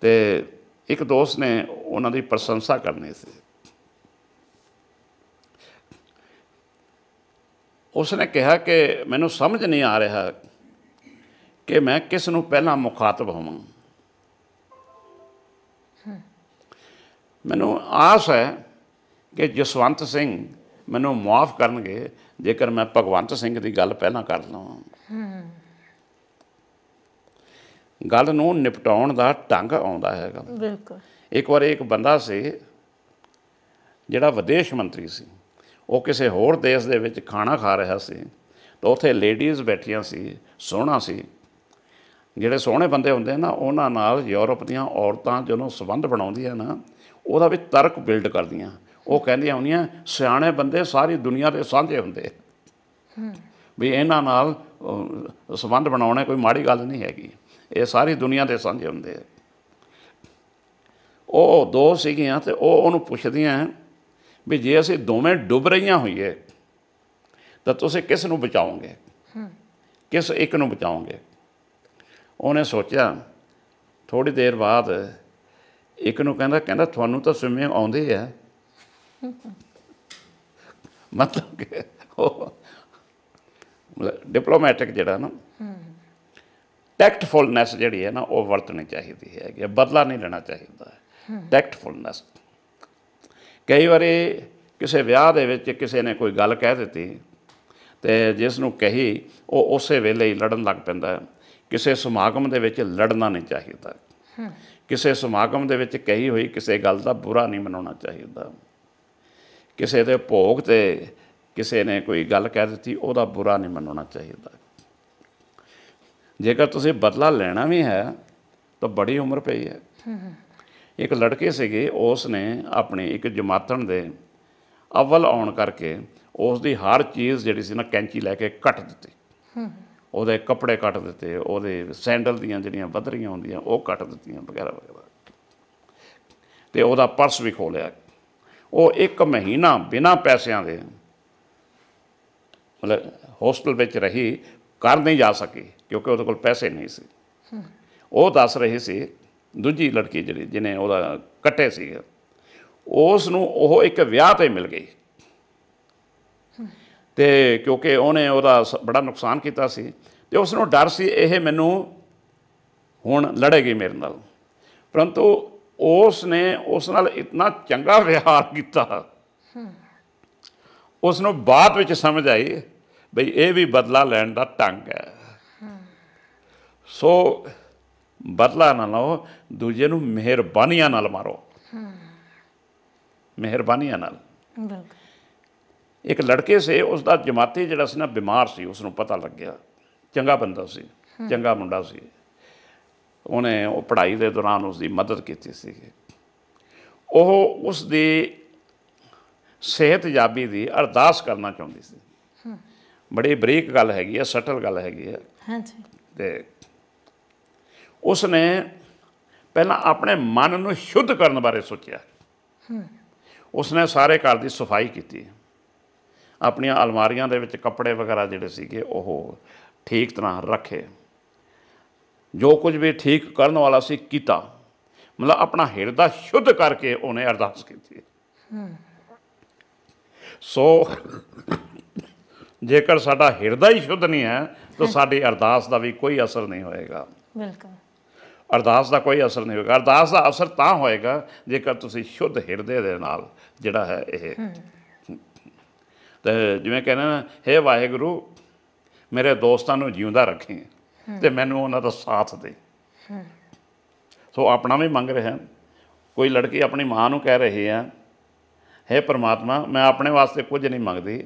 [SPEAKER 1] ਤੇ ਇੱਕ ਦੋਸਤ ਨੇ ਉਹਨਾਂ ਦੀ ਪ੍ਰਸ਼ੰਸਾ ਕਰਨੀ ਸੀ ਉਸ ਨੇ ਕਿਹਾ ਕਿ ਮੈਨੂੰ ਸਮਝ ਨਹੀਂ ਆ ਰਿਹਾ ਕਿ ਮੈਂ ਕਿਸ ਨੂੰ ਪਹਿਲਾਂ ਮੁਖਾਤਬ ਹੋਵਾਂ ਮੈਨੂੰ ਆਸ ਹੈ ਕਿ ਜਸਵੰਤ ਸਿੰਘ ਮੈਨੂੰ ਮਾਫ ਕਰਨਗੇ ਜੇਕਰ ਮੈਂ ਭਗਵੰਤ ਸਿੰਘ ਦੀ ਗੱਲ ਪਹਿਲਾਂ ਕਰ ਲਵਾਂ ਗੱਲ ਨੂੰ ਨਿਪਟਾਉਣ ਦਾ ਢੰਗ ਆਉਂਦਾ ਹੈਗਾ ਬਿਲਕੁਲ ਇੱਕ ਵਾਰ ਇੱਕ ਬੰਦਾ ਸੀ ਜਿਹੜਾ ਵਿਦੇਸ਼ ਮੰਤਰੀ ਸੀ ਉਹ ਕਿਸੇ ਹੋਰ ਦੇਸ਼ ਦੇ ਵਿੱਚ ਖਾਣਾ ਖਾ ਰਿਹਾ ਸੀ ਤਾਂ ਉੱਥੇ ਲੇਡੀਜ਼ ਬੈਠੀਆਂ ਸੀ ਸੋਹਣਾ ਸੀ ਜਿਹੜੇ ਸੋਹਣੇ ਬੰਦੇ ਹੁੰਦੇ ਨਾ ਉਹਨਾਂ ਨਾਲ ਯੂਰਪ ਦੀਆਂ ਔਰਤਾਂ ਜਦੋਂ ਸਬੰਧ ਬਣਾਉਂਦੀਆਂ ਨਾ ਉਹਦਾ ਵੀ ਤਰਕ ਬਿਲਡ ਕਰਦੀਆਂ ਉਹ ਕਹਿੰਦੀਆਂ ਹੁੰਦੀਆਂ ਸਿਆਣੇ ਬੰਦੇ ਸਾਰੀ ਦੁਨੀਆ ਦੇ ਸਾਂਝੇ ਹੁੰਦੇ ਵੀ ਇਹਨਾਂ ਨਾਲ ਸਬੰਧ ਬਣਾਉਣਾ ਕੋਈ ਮਾੜੀ ਗੱਲ ਨਹੀਂ ਹੈਗੀ ਇਹ ਸਾਰੀ ਦੁਨੀਆ ਦੇ ਸਾਂਝੇ ਹੁੰਦੇ ਉਹ ਦੋ ਸੀਗੀਆਂ ਤੇ ਉਹ ਉਹਨੂੰ ਪੁੱਛਦੀਆਂ ਵੀ ਜੇ ਅਸੀਂ ਦੋਵੇਂ ਡੁੱਬ ਰਹੀਆਂ ਹੋਈਏ ਤਾਂ ਤੁਸੀਂ ਕਿਸ ਨੂੰ ਬਚਾਓਗੇ ਕਿਸ ਇੱਕ ਨੂੰ ਬਚਾਓਗੇ ਉਹਨੇ ਸੋਚਿਆ ਥੋੜੀ ਦੇਰ ਬਾਅਦ ਇੱਕ ਨੂੰ ਕਹਿੰਦਾ ਕਹਿੰਦਾ ਤੁਹਾਨੂੰ ਤਾਂ ਸਵਿਮਿੰਗ ਆਉਂਦੀ ਹੈ ਮਤਲਬ ਕਿ ਉਹ ਡਿਪਲੋਮੈਟਿਕ ਜਿਹੜਾ ਨਾ ਟੈਕਟਫੁਲਨੈਸ ਜਿਹੜੀ ਹੈ ਨਾ ਉਹ ਵਰਤਣੀ ਚਾਹੀਦੀ ਹੈ ਕਿ ਬਦਲਾ ਨਹੀਂ ਲੈਣਾ ਚਾਹੀਦਾ ਟੈਕਟਫੁਲਨੈਸ ਕਈ ਵਾਰੀ ਕਿਸੇ ਵਿਆਹ ਦੇ ਵਿੱਚ ਕਿਸੇ ਨੇ ਕੋਈ ਗੱਲ ਕਹਿ ਦਿੱਤੀ ਤੇ ਜਿਸ ਨੂੰ ਕਹੀ ਉਹ ਉਸੇ ਵੇਲੇ ਹੀ ਲੜਨ ਲੱਗ ਪੈਂਦਾ ਹੈ ਕਿਸੇ ਸਮਾਗਮ ਦੇ ਵਿੱਚ ਲੜਨਾ ਨਹੀਂ ਚਾਹੀਦਾ ਕਿਸੇ ਸਮਾਗਮ ਦੇ ਵਿੱਚ ਕਹੀ ਹੋਈ ਕਿਸੇ ਗੱਲ ਦਾ ਬੁਰਾ ਨਹੀਂ ਮਨਾਉਣਾ ਚਾਹੀਦਾ ਕਿਸੇ ਦੇ ਭੋਗ ਤੇ ਕਿਸੇ ਨੇ ਕੋਈ ਗੱਲ ਕਹਿ ਦਿੱਤੀ ਉਹਦਾ ਬੁਰਾ ਨਹੀਂ ਮਨਾਉਣਾ ਚਾਹੀਦਾ ਜੇਕਰ ਤੁਸੀਂ ਬਦਲਾ ਲੈਣਾ ਵੀ ਹੈ ਤਾਂ ਬੜੀ ਉਮਰ ਪਈ ਹੈ ਇੱਕ ਲੜਕੇ ਸੀਗੇ ਉਸ ਨੇ ਆਪਣੇ ਇੱਕ ਜਮਾਤਣ ਦੇ ਅਵਲ ਆਉਣ ਕਰਕੇ ਉਸ ਦੀ ਹਰ ਚੀਜ਼ ਜਿਹੜੀ ਸੀ ਨਾ ਕੈਂਚੀ ਲੈ ਕੇ ਕੱਟ ਦਿੱਤੀ ਹੂੰ ਉਹਦੇ ਕੱਪੜੇ ਕੱਟ ਦਿੱਤੇ ਉਹਦੇ ਸੈਂਡਲ ਦੀਆਂ ਜਿਹੜੀਆਂ ਵਧਰੀਆਂ ਹੁੰਦੀਆਂ ਉਹ ਕੱਟ ਦਿੱਤੀਆਂ ਵਗੈਰਾ ਵਗੈਰਾ ਤੇ ਉਹਦਾ ਪਰਸ ਵੀ ਖੋ ਲਿਆ ਉਹ ਇੱਕ ਮਹੀਨਾ ਬਿਨਾਂ ਪੈਸਿਆਂ ਦੇ ਮਤਲਬ ਹੋਸਟਲ ਵਿੱਚ ਰਹੀ ਕਰ ਨਹੀਂ ਜਾ ਸਕੀ ਕਿਉਂਕਿ ਉਹਦੇ ਕੋਲ ਪੈਸੇ ਨਹੀਂ ਸੀ ਹੂੰ ਉਹ ਦੱਸ ਰਹੀ ਸੀ ਦੂਜੀ ਲੜਕੀ ਜਿਹੜੀ ਜਿਹਨੇ ਉਹਦਾ ਕੱਟੇ ਸੀ ਉਸ ਨੂੰ ਉਹ ਇੱਕ ਵਿਆਹ ਤੇ ਮਿਲ ਗਈ ਤੇ ਕਿਉਂਕਿ ਉਹਨੇ ਉਹਦਾ ਬੜਾ ਨੁਕਸਾਨ ਕੀਤਾ ਸੀ ਤੇ ਉਸ ਨੂੰ ਡਰ ਸੀ ਇਹ ਮੈਨੂੰ ਹੁਣ ਲੜੇਗੀ ਮੇਰੇ ਨਾਲ ਪਰੰਤੂ ਉਸ ਨੇ ਉਸ ਨਾਲ ਇਤਨਾ ਚੰਗਾ ਵਿਹਾਰ ਕੀਤਾ ਉਸ ਨੂੰ ਬਾਅਦ ਵਿੱਚ ਸਮਝ ਆਈ ਬਈ ਇਹ ਵੀ ਬਦਲਾ ਲੈਣ ਦਾ ਟੰਗ ਹੈ ਸੋ ਬਦਲਾ ਨਾ ਲਓ ਦੂਜੇ ਨੂੰ ਮਿਹਰਬਾਨੀਆਂ ਨਾਲ ਮਾਰੋ ਮਿਹਰਬਾਨੀਆਂ ਨਾਲ ਇੱਕ ਲੜਕੇ ਸੇ ਉਸ ਦਾ ਜਮਾਤੀ ਜਿਹੜਾ ਸੀ ਨਾ ਬਿਮਾਰ ਸੀ ਉਸ ਨੂੰ ਪਤਾ ਲੱਗਿਆ ਚੰਗਾ ਬੰਦਾ ਸੀ ਚੰਗਾ ਮੁੰਡਾ ਸੀ ਉਹਨੇ ਉਹ ਪੜ੍ਹਾਈ ਦੇ ਦੌਰਾਨ ਉਸ ਦੀ ਮਦਦ ਕੀਤੀ ਸੀ ਉਹ ਉਸ ਦੀ ਸਿਹਤ ਜਾਬੀ ਦੀ ਅਰਦਾਸ ਕਰਨਾ ਚਾਹੁੰਦੀ ਸੀ ਬੜੀ ਬਰੀਕ ਗੱਲ ਹੈਗੀ ਹੈ ਸਟਲ ਗੱਲ ਹੈਗੀ ਹੈ ਹਾਂਜੀ ਤੇ ਉਸ ਨੇ ਪਹਿਲਾਂ ਆਪਣੇ ਮਨ ਨੂੰ ਸ਼ੁੱਧ ਕਰਨ ਬਾਰੇ ਸੋਚਿਆ ਉਸ ਨੇ ਸਾਰੇ ਘਰ ਦੀ ਸਫਾਈ ਕੀਤੀ ਆਪਣੀਆਂ ਅਲਮਾਰੀਆਂ ਦੇ ਵਿੱਚ ਕੱਪੜੇ ਵਗੈਰਾ ਜਿਹੜੇ ਸੀਗੇ ਉਹ ਠੀਕ ਤਰ੍ਹਾਂ ਰੱਖੇ ਜੋ ਕੁਝ ਵੀ ਠੀਕ ਕਰਨ ਵਾਲਾ ਸੀ ਕੀਤਾ ਮਤਲਬ ਆਪਣਾ ਹਿਰਦਾ ਸ਼ੁੱਧ ਕਰਕੇ ਉਹਨੇ ਅਰਦਾਸ ਕੀਤੀ ਸੋ ਜੇਕਰ ਸਾਡਾ ਹਿਰਦਾ ਹੀ ਸ਼ੁੱਧ ਨਹੀਂ ਹੈ ਤਾਂ ਸਾਡੀ ਅਰਦਾਸ ਦਾ ਵੀ ਕੋਈ ਅਸਰ ਨਹੀਂ ਹੋਏਗਾ ਬਿਲਕੁਲ ਅਰਦਾਸ ਦਾ ਕੋਈ ਅਸਰ ਨਹੀਂ ਹੋਏਗਾ ਅਰਦਾਸ ਦਾ ਅਸਰ ਤਾਂ ਹੋਏਗਾ ਜੇਕਰ ਤੁਸੀਂ ਸ਼ੁੱਧ ਹਿਰਦੇ ਦੇ ਨਾਲ ਜਿਹੜਾ ਹੈ ਇਹ ਤੇ ਜਿਵੇਂ ਕਹਿੰਦੇ ਨਾ हे ਵਾਹਿਗੁਰੂ ਮੇਰੇ ਦੋਸਤਾਂ ਨੂੰ ਜਿਉਂਦਾ ਰੱਖੇ ਤੇ ਮੈਨੂੰ ਉਹਨਾਂ ਦਾ ਸਾਥ ਦੇ ਸੋ ਆਪਣਾ ਵੀ ਮੰਗ ਰਹੇ ਕੋਈ ਲੜਕੀ ਆਪਣੀ ਮਾਂ ਨੂੰ ਕਹਿ ਰਹੀ ਹੈ हे ਪ੍ਰਮਾਤਮਾ ਮੈਂ ਆਪਣੇ ਵਾਸਤੇ ਕੁਝ ਨਹੀਂ ਮੰਗਦੀ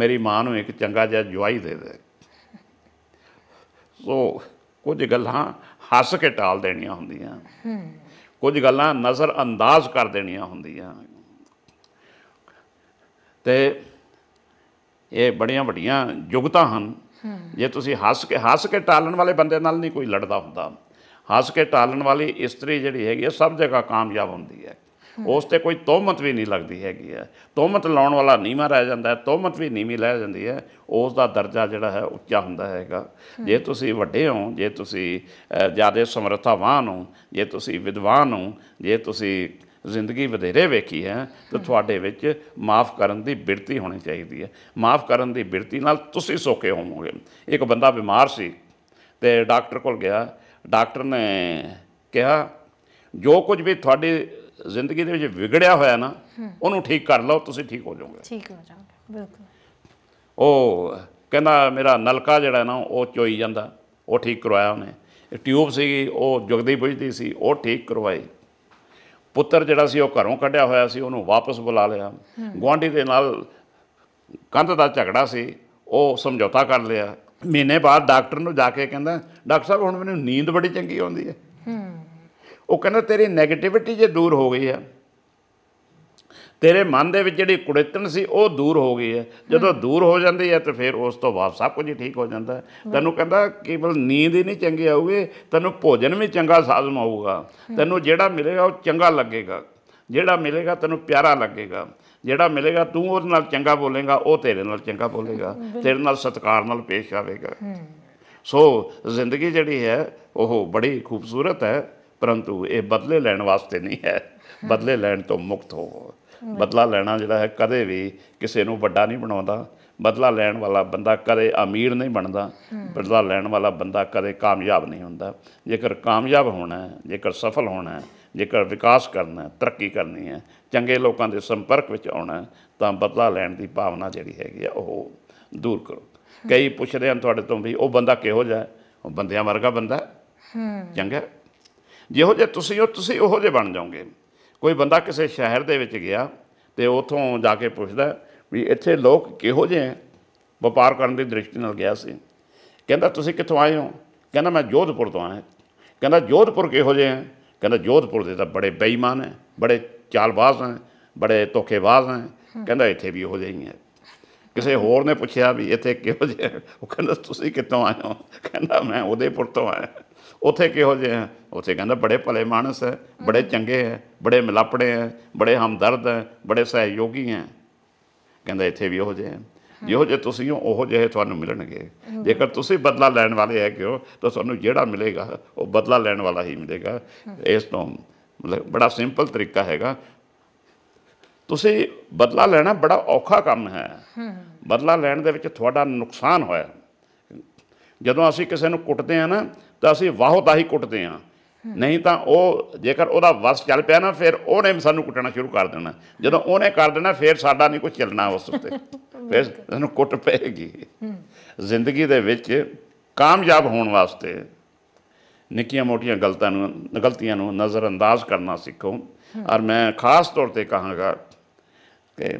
[SPEAKER 1] ਮੇਰੀ ਮਾਂ ਨੂੰ ਇੱਕ ਚੰਗਾ ਜਿਹਾ ਜਵਾਈ ਦੇ ਦੇ ਸੋ ਕੁਝ ਗੱਲਾਂ ਹੱਸ ਕੇ ਟਾਲ ਦੇਣੀਆਂ ਹੁੰਦੀਆਂ ਕੁਝ ਗੱਲਾਂ ਨਜ਼ਰ ਅੰਦਾਜ਼ ਕਰ ਦੇਣੀਆਂ ਹੁੰਦੀਆਂ ਤੇ ਇਹ ਬੜੀਆਂ ਵੱਡੀਆਂ ਯੁਗਤਾ ਹਨ ਜੇ ਤੁਸੀਂ ਹੱਸ ਕੇ ਹੱਸ ਕੇ ਟਾਲਣ ਵਾਲੇ ਬੰਦੇ ਨਾਲ ਨਹੀਂ ਕੋਈ ਲੜਦਾ ਹੁੰਦਾ ਹੱਸ ਕੇ ਟਾਲਣ ਵਾਲੀ ਇਸਤਰੀ ਜਿਹੜੀ ਹੈਗੀ ਸਭ ਜਗ੍ਹਾ ਕਾਮਯਾਬ ਹੁੰਦੀ ਹੈ ਉਸ ਤੇ ਕੋਈ ਤੋਹਮਤ ਵੀ ਨਹੀਂ ਲੱਗਦੀ ਹੈਗੀ ਹੈ ਤੋਹਮਤ ਲਾਉਣ ਵਾਲਾ ਨੀਵਾ ਰਹਿ ਜਾਂਦਾ ਹੈ ਤੋਹਮਤ ਵੀ ਨਹੀਂ ਰਹਿ ਜਾਂਦੀ ਹੈ ਉਸ ਦਾ ਦਰਜਾ ਜਿਹੜਾ ਹੈ ਉੱਚਾ ਹੁੰਦਾ ਹੈਗਾ ਜੇ ਤੁਸੀਂ ਵੱਡੇ ਹੋ ਜੇ ਤੁਸੀਂ ਜ਼ਿਆਦਾ ਸਮਰੱਥਾਵਾਨ ਹੋ ਜੇ ਤੁਸੀਂ ਵਿਦਵਾਨ ਹੋ ਜੇ ਤੁਸੀਂ ਜ਼ਿੰਦਗੀ ਵਧੇਰੇ ਵੇਖੀ ਹੈ ਤਾਂ ਤੁਹਾਡੇ ਵਿੱਚ ਮਾਫ ਕਰਨ ਦੀ ਬਿਰਤੀ ਹੋਣੀ ਚਾਹੀਦੀ ਹੈ ਮਾਫ ਕਰਨ ਦੀ ਬਿਰਤੀ ਨਾਲ ਤੁਸੀਂ ਸੋਕੇ ਹੋਵੋਗੇ ਇੱਕ ਬੰਦਾ ਬਿਮਾਰ ਸੀ ਤੇ ਡਾਕਟਰ ਕੋਲ ਗਿਆ ਡਾਕਟਰ ਨੇ ਕਿਹਾ ਜੋ ਕੁਝ ਵੀ ਤੁਹਾਡੇ ਜ਼ਿੰਦਗੀ ਦੇ ਵਿੱਚ ਵਿਗੜਿਆ ਹੋਇਆ ਨਾ ਉਹਨੂੰ ਠੀਕ ਕਰ ਲਓ ਤੁਸੀਂ ਠੀਕ ਹੋ ਜਾਓਗੇ ਠੀਕ ਹੋ
[SPEAKER 4] ਜਾਓਗੇ ਬਿਲਕੁਲ
[SPEAKER 1] ਉਹ ਕਹਿੰਦਾ ਮੇਰਾ ਨਲਕਾ ਜਿਹੜਾ ਨਾ ਉਹ ਚੋਈ ਜਾਂਦਾ ਉਹ ਠੀਕ ਕਰਵਾਇਆ ਉਹਨੇ ਟਿਊਬ ਸੀਗੀ ਉਹ ਜੁਗਦੀ ਪੁੱਜਦੀ ਸੀ ਉਹ ਠੀਕ ਕਰਵਾਈ ਪੁੱਤਰ ਜਿਹੜਾ ਸੀ ਉਹ ਘਰੋਂ ਕੱਢਿਆ ਹੋਇਆ ਸੀ ਉਹਨੂੰ ਵਾਪਸ ਬੁਲਾ ਲਿਆ ਗਵਾਂਢੀ ਦੇ ਨਾਲ ਕੰਧ ਦਾ ਝਗੜਾ ਸੀ ਉਹ ਸਮਝੌਤਾ ਕਰ ਲਿਆ ਮਹੀਨੇ ਬਾਅਦ ਡਾਕਟਰ ਨੂੰ ਜਾ ਕੇ ਕਹਿੰਦਾ ਡਾਕਟਰ ਸਾਹਿਬ ਹੁਣ ਮੈਨੂੰ ਨੀਂਦ ਬੜੀ ਚੰਗੀ ਆਉਂਦੀ ਹੈ ਉਹ ਕਹਿੰਦਾ ਤੇਰੀ ਨੈਗੇਟਿਵਿਟੀ ਜੇ ਦੂਰ ਹੋ ਗਈ ਆ ਤੇਰੇ ਮਨ ਦੇ ਵਿੱਚ ਜਿਹੜੀ ਕੁੜੇਤਨ ਸੀ ਉਹ ਦੂਰ ਹੋ ਗਈ ਹੈ ਜਦੋਂ ਦੂਰ ਹੋ ਜਾਂਦੀ ਹੈ ਤਾਂ ਫਿਰ ਉਸ ਤੋਂ ਬਾਅਦ ਸਭ ਕੁਝ ਠੀਕ ਹੋ ਜਾਂਦਾ ਹੈ ਤੈਨੂੰ ਕਹਿੰਦਾ ਕੇਵਲ ਨੀਂਦ ਹੀ ਨਹੀਂ ਚੰਗੀ ਆਊਗੀ ਤੈਨੂੰ ਭੋਜਨ ਵੀ ਚੰਗਾ ਸਾਜ਼ਮ ਆਊਗਾ ਤੈਨੂੰ ਜਿਹੜਾ ਮਿਲੇਗਾ ਉਹ ਚੰਗਾ ਲੱਗੇਗਾ ਜਿਹੜਾ ਮਿਲੇਗਾ ਤੈਨੂੰ ਪਿਆਰਾ ਲੱਗੇਗਾ ਜਿਹੜਾ ਮਿਲੇਗਾ ਤੂੰ ਉਹਦੇ ਨਾਲ ਚੰਗਾ ਬੋਲੇਗਾ ਉਹ ਤੇਰੇ ਨਾਲ ਚੰਗਾ ਬੋਲੇਗਾ ਤੇਰੇ ਨਾਲ ਸਤਿਕਾਰ ਨਾਲ ਪੇਸ਼ ਆਵੇਗਾ ਸੋ ਜ਼ਿੰਦਗੀ ਜਿਹੜੀ ਹੈ ਉਹ ਬੜੀ ਖੂਬਸੂਰਤ ਹੈ ਪਰੰਤੂ ਇਹ ਬਦਲੇ ਲੈਣ ਵਾਸਤੇ ਨਹੀਂ ਹੈ ਬਦਲੇ ਲੈਣ ਤੋਂ ਮੁਕਤ ਹੋਵੋ ਬਦਲਾ ਲੈਣਾ ਜਿਹੜਾ ਹੈ ਕਦੇ ਵੀ ਕਿਸੇ ਨੂੰ ਵੱਡਾ ਨਹੀਂ ਬਣਾਉਂਦਾ ਬਦਲਾ ਲੈਣ ਵਾਲਾ ਬੰਦਾ ਕਦੇ ਅਮੀਰ ਨਹੀਂ ਬਣਦਾ ਬਦਲਾ ਲੈਣ ਵਾਲਾ ਬੰਦਾ ਕਦੇ ਕਾਮਯਾਬ ਨਹੀਂ ਹੁੰਦਾ ਜੇਕਰ ਕਾਮਯਾਬ ਹੋਣਾ ਹੈ ਜੇਕਰ ਸਫਲ ਹੋਣਾ ਹੈ ਜੇਕਰ ਵਿਕਾਸ ਕਰਨਾ ਹੈ ਤਰੱਕੀ ਕਰਨੀ ਹੈ ਚੰਗੇ ਲੋਕਾਂ ਦੇ ਸੰਪਰਕ ਵਿੱਚ ਆਉਣਾ ਤਾਂ ਬਦਲਾ ਲੈਣ ਦੀ ਭਾਵਨਾ ਜਿਹੜੀ ਹੈਗੀ ਆ ਉਹ ਦੂਰ ਕਰੋ ਕਈ ਪੁੱਛਦੇ ਹਨ ਤੁਹਾਡੇ ਤੋਂ ਵੀ ਉਹ ਬੰਦਾ ਕਿਹੋ ਜਿਹਾ ਹੈ ਉਹ ਬੰਦਿਆਂ ਵਰਗਾ ਬੰਦਾ ਹੈ ਚੰਗਾ ਜਿਹੋ ਜੇ ਤੁਸੀਂ ਹੋ ਤੁਸੀਂ ਉਹੋ ਜੇ ਬਣ ਜਾਓਗੇ ਕੋਈ ਬੰਦਾ ਕਿਸੇ ਸ਼ਹਿਰ ਦੇ ਵਿੱਚ ਗਿਆ ਤੇ ਉਥੋਂ ਜਾ ਕੇ ਪੁੱਛਦਾ ਵੀ ਇੱਥੇ ਲੋਕ ਕਿਹੋ ਜਿਹੇ ਹੈ ਵਪਾਰ ਕਰਨ ਦੀ ਦ੍ਰਿਸ਼ਟੀ ਨਾਲ ਗਿਆ ਸੀ ਕਹਿੰਦਾ ਤੁਸੀਂ ਕਿੱਥੋਂ ਆਏ ਹੋ ਕਹਿੰਦਾ ਮੈਂ ਜੋਧਪੁਰ ਤੋਂ ਆਇਆ ਕਹਿੰਦਾ ਜੋਧਪੁਰ ਕਿਹੋ ਜਿਹੇ ਹੈ ਕਹਿੰਦਾ ਜੋਧਪੁਰ ਦੇ ਤਾਂ ਬੜੇ ਬੇਈਮਾਨ ਹੈ ਬੜੇ ਚਾਲਬਾਜ਼ ਹੈ ਬੜੇ ਧੋਖੇਬਾਜ਼ ਹੈ ਕਹਿੰਦਾ ਇੱਥੇ ਵੀ ਉਹੋ ਜਿਹੇ ਹੀ ਹੈ ਕਿਸੇ ਹੋਰ ਨੇ ਪੁੱਛਿਆ ਵੀ ਇੱਥੇ ਕਿਹੋ ਜੇ ਉਹ ਕਹਿੰਦਾ ਤੁਸੀਂ ਕਿੱਥੋਂ ਆਏ ਹੋ ਕਹਿੰਦਾ ਮੈਂ ਉਦੇਪੁਰ ਤੋਂ ਆਇਆ ਉੱਥੇ ਕਿਹੋ ਜਿਹੇ ਹੈ ਉੱਥੇ ਕਹਿੰਦਾ ਬੜੇ ਭਲੇ ਮਾਨਸ ਹੈ ਬੜੇ ਚੰਗੇ ਹੈ ਬੜੇ ਮਿਲਾਪੜੇ ਹੈ ਬੜੇ ਹਮਦਰਦ ਹੈ ਬੜੇ ਸਹਿਯੋਗੀ ਹੈ ਕਹਿੰਦਾ ਇੱਥੇ ਵੀ ਉਹ ਜਿਹੇ ਜਿਹੋ ਜੇ ਤੁਸੀਂ ਉਹ ਜਿਹੇ ਤੁਹਾਨੂੰ ਮਿਲਣਗੇ ਜੇਕਰ ਤੁਸੀਂ ਬਦਲਾ ਲੈਣ ਵਾਲੇ ਹੈ ਕਿਉਂ ਤਾਂ ਤੁਹਾਨੂੰ ਜਿਹੜਾ ਮਿਲੇਗਾ ਉਹ ਬਦਲਾ ਲੈਣ ਵਾਲਾ ਹੀ ਮਿਲੇਗਾ ਇਸ ਤੋਂ ਮਤਲਬ ਬੜਾ ਸਿੰਪਲ ਤਰੀਕਾ ਹੈਗਾ ਤੁਸੀਂ ਬਦਲਾ ਲੈਣਾ ਬੜਾ ਔਖਾ ਕੰਮ ਹੈ ਬਦਲਾ ਲੈਣ ਦੇ ਵਿੱਚ ਤੁਹਾਡਾ ਨੁਕਸਾਨ ਹੋਇਆ ਜਦੋਂ ਅਸੀਂ ਕਿਸੇ ਨੂੰ ਕੁੱਟਦੇ ਆ ਨਾ ਤਾਂ ਅਸੀਂ ਵਾਹੋ ਹੀ ਕੁੱਟਦੇ ਆ ਨਹੀਂ ਤਾਂ ਉਹ ਜੇਕਰ ਉਹਦਾ ਵਸ ਚੱਲ ਪਿਆ ਨਾ ਫਿਰ ਉਹਨੇ ਸਾਨੂੰ ਕੁੱਟਣਾ ਸ਼ੁਰੂ ਕਰ ਦੇਣਾ ਜਦੋਂ ਉਹਨੇ ਕਰ ਦੇਣਾ ਫਿਰ ਸਾਡਾ ਨਹੀਂ ਕੁਝ ਚੱਲਣਾ ਉਸ ਉੱਤੇ ਫਿਰ ਸਾਨੂੰ ਕੁੱਟ ਪਏਗੀ ਜ਼ਿੰਦਗੀ ਦੇ ਵਿੱਚ ਕਾਮਯਾਬ ਹੋਣ ਵਾਸਤੇ ਨਿੱਕੀਆਂ ਮੋਟੀਆਂ ਗਲਤਾਂ ਨੂੰ ਗਲਤੀਆਂ ਨੂੰ ਨਜ਼ਰ ਅੰਦਾਜ਼ ਕਰਨਾ ਸਿੱਖੋ ਔਰ ਮੈਂ ਖਾਸ ਤੌਰ ਤੇ ਕਹਾਂਗਾ ਕਿ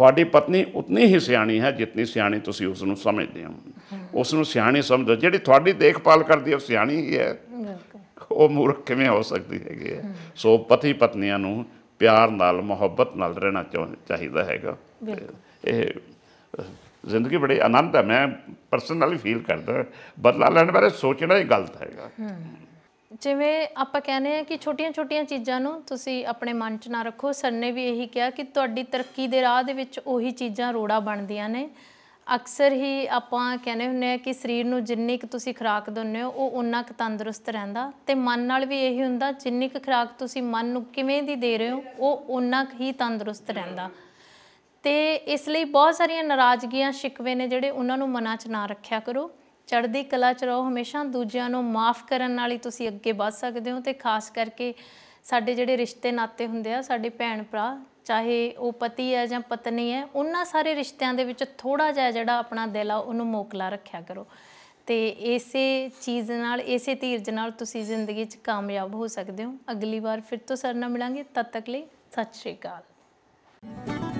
[SPEAKER 1] ਤੁਹਾਡੀ ਪਤਨੀ ਉਤਨੀ ਹੀ ਸਿਆਣੀ ਹੈ ਜਿੰਨੀ ਸਿਆਣੀ ਤੁਸੀਂ ਉਸ ਨੂੰ ਸਮਝਦੇ ਹੋ ਉਸ ਨੂੰ ਸਿਆਣੀ ਸਮਝੋ ਜਿਹੜੀ ਤੁਹਾਡੀ ਦੇਖਭਾਲ ਕਰਦੀ ਹੈ ਉਹ ਸਿਆਣੀ ਹੀ ਹੈ ਉਹ ਮੂਰਖ ਕਿਵੇਂ ਹੋ ਸਕਦੀ ਹੈਗੀ ਹੈ ਸੋ ਪਤੀ ਪਤਨੀਆਂ ਨੂੰ ਪਿਆਰ ਨਾਲ ਮੁਹੱਬਤ ਨਾਲ ਰਹਿਣਾ ਚਾਹੀਦਾ ਹੈਗਾ ਇਹ ਜ਼ਿੰਦਗੀ ਬੜੀ ਆਨੰਦ ਹੈ ਮੈਂ ਪਰਸਨਲੀ ਫੀਲ ਕਰਦਾ ਬਦਲਾ ਲੈਣ ਬਾਰੇ ਸੋਚਣਾ ਹੀ ਗਲਤ ਹੈਗਾ
[SPEAKER 2] ਜਿਵੇਂ ਆਪਾਂ ਕਹਿੰਦੇ ਆ ਕਿ ਛੋਟੀਆਂ-ਛੋਟੀਆਂ ਚੀਜ਼ਾਂ ਨੂੰ ਤੁਸੀਂ ਆਪਣੇ ਮਨ 'ਚ ਨਾ ਰੱਖੋ ਸਰ ਨੇ ਵੀ ਇਹੀ ਕਿਹਾ ਕਿ ਤੁਹਾਡੀ ਤਰੱਕੀ ਦੇ ਰਾਹ ਦੇ ਵਿੱਚ ਉਹੀ ਚੀਜ਼ਾਂ ਰੋੜਾ ਬਣਦੀਆਂ ਨੇ ਅਕਸਰ ਹੀ ਆਪਾਂ ਕਹਿੰਦੇ ਹੁੰਨੇ ਆ ਕਿ ਸਰੀਰ ਨੂੰ ਜਿੰਨੀ ਕੁ ਤੁਸੀਂ ਖੁਰਾਕ ਦਿੰਨੇ ਹੋ ਉਹ ਉਨਾ ਕੁ ਤੰਦਰੁਸਤ ਰਹਿੰਦਾ ਤੇ ਮਨ ਨਾਲ ਵੀ ਇਹੀ ਹੁੰਦਾ ਜਿੰਨੀ ਕੁ ਖੁਰਾਕ ਤੁਸੀਂ ਮਨ ਨੂੰ ਕਿਵੇਂ ਦੀ ਦੇ ਰਹੇ ਹੋ ਉਹ ਉਨਾ ਕੁ ਹੀ ਤੰਦਰੁਸਤ ਰਹਿੰਦਾ ਤੇ ਇਸ ਲਈ ਬਹੁਤ ਸਾਰੀਆਂ ਨਾਰਾਜ਼ਗੀਆਂ ਸ਼ਿਕਵੇ ਨੇ ਜਿਹੜੇ ਉਹਨਾਂ ਨੂੰ ਮਨਾਂ 'ਚ ਨਾ ਰੱਖਿਆ ਕਰੋ ਚੜ੍ਹਦੀ ਕਲਾ ਚ ਰਹੋ ਹਮੇਸ਼ਾ ਦੂਜਿਆਂ ਨੂੰ ਮਾਫ ਕਰਨ ਨਾਲ ਹੀ ਤੁਸੀਂ ਅੱਗੇ ਵੱਧ ਸਕਦੇ ਹੋ ਤੇ ਖਾਸ ਕਰਕੇ ਸਾਡੇ ਜਿਹੜੇ ਰਿਸ਼ਤੇ ਨਾਤੇ ਹੁੰਦੇ ਆ ਸਾਡੇ ਭੈਣ ਭਰਾ ਚਾਹੇ ਉਹ ਪਤੀ ਹੈ ਜਾਂ ਪਤਨੀ ਹੈ ਉਹਨਾਂ ਸਾਰੇ ਰਿਸ਼ਤਿਆਂ ਦੇ ਵਿੱਚ ਥੋੜਾ ਜਿਹਾ ਜਿਹੜਾ ਆਪਣਾ ਦਿਲ ਆ ਉਹਨੂੰ ਮੋਕਲਾ ਰੱਖਿਆ ਕਰੋ ਤੇ ਇਸੇ ਚੀਜ਼ ਨਾਲ ਇਸੇ ਧੀਰਜ ਨਾਲ ਤੁਸੀਂ ਜ਼ਿੰਦਗੀ 'ਚ ਕਾਮਯਾਬ ਹੋ ਸਕਦੇ ਹੋ ਅਗਲੀ ਵਾਰ ਫਿਰ ਤੋਂ ਸਰਨਾ ਮਿਲਾਂਗੇ ਤਦ ਤੱਕ ਲਈ ਸਤਿ ਸ਼੍ਰੀ ਅਕਾਲ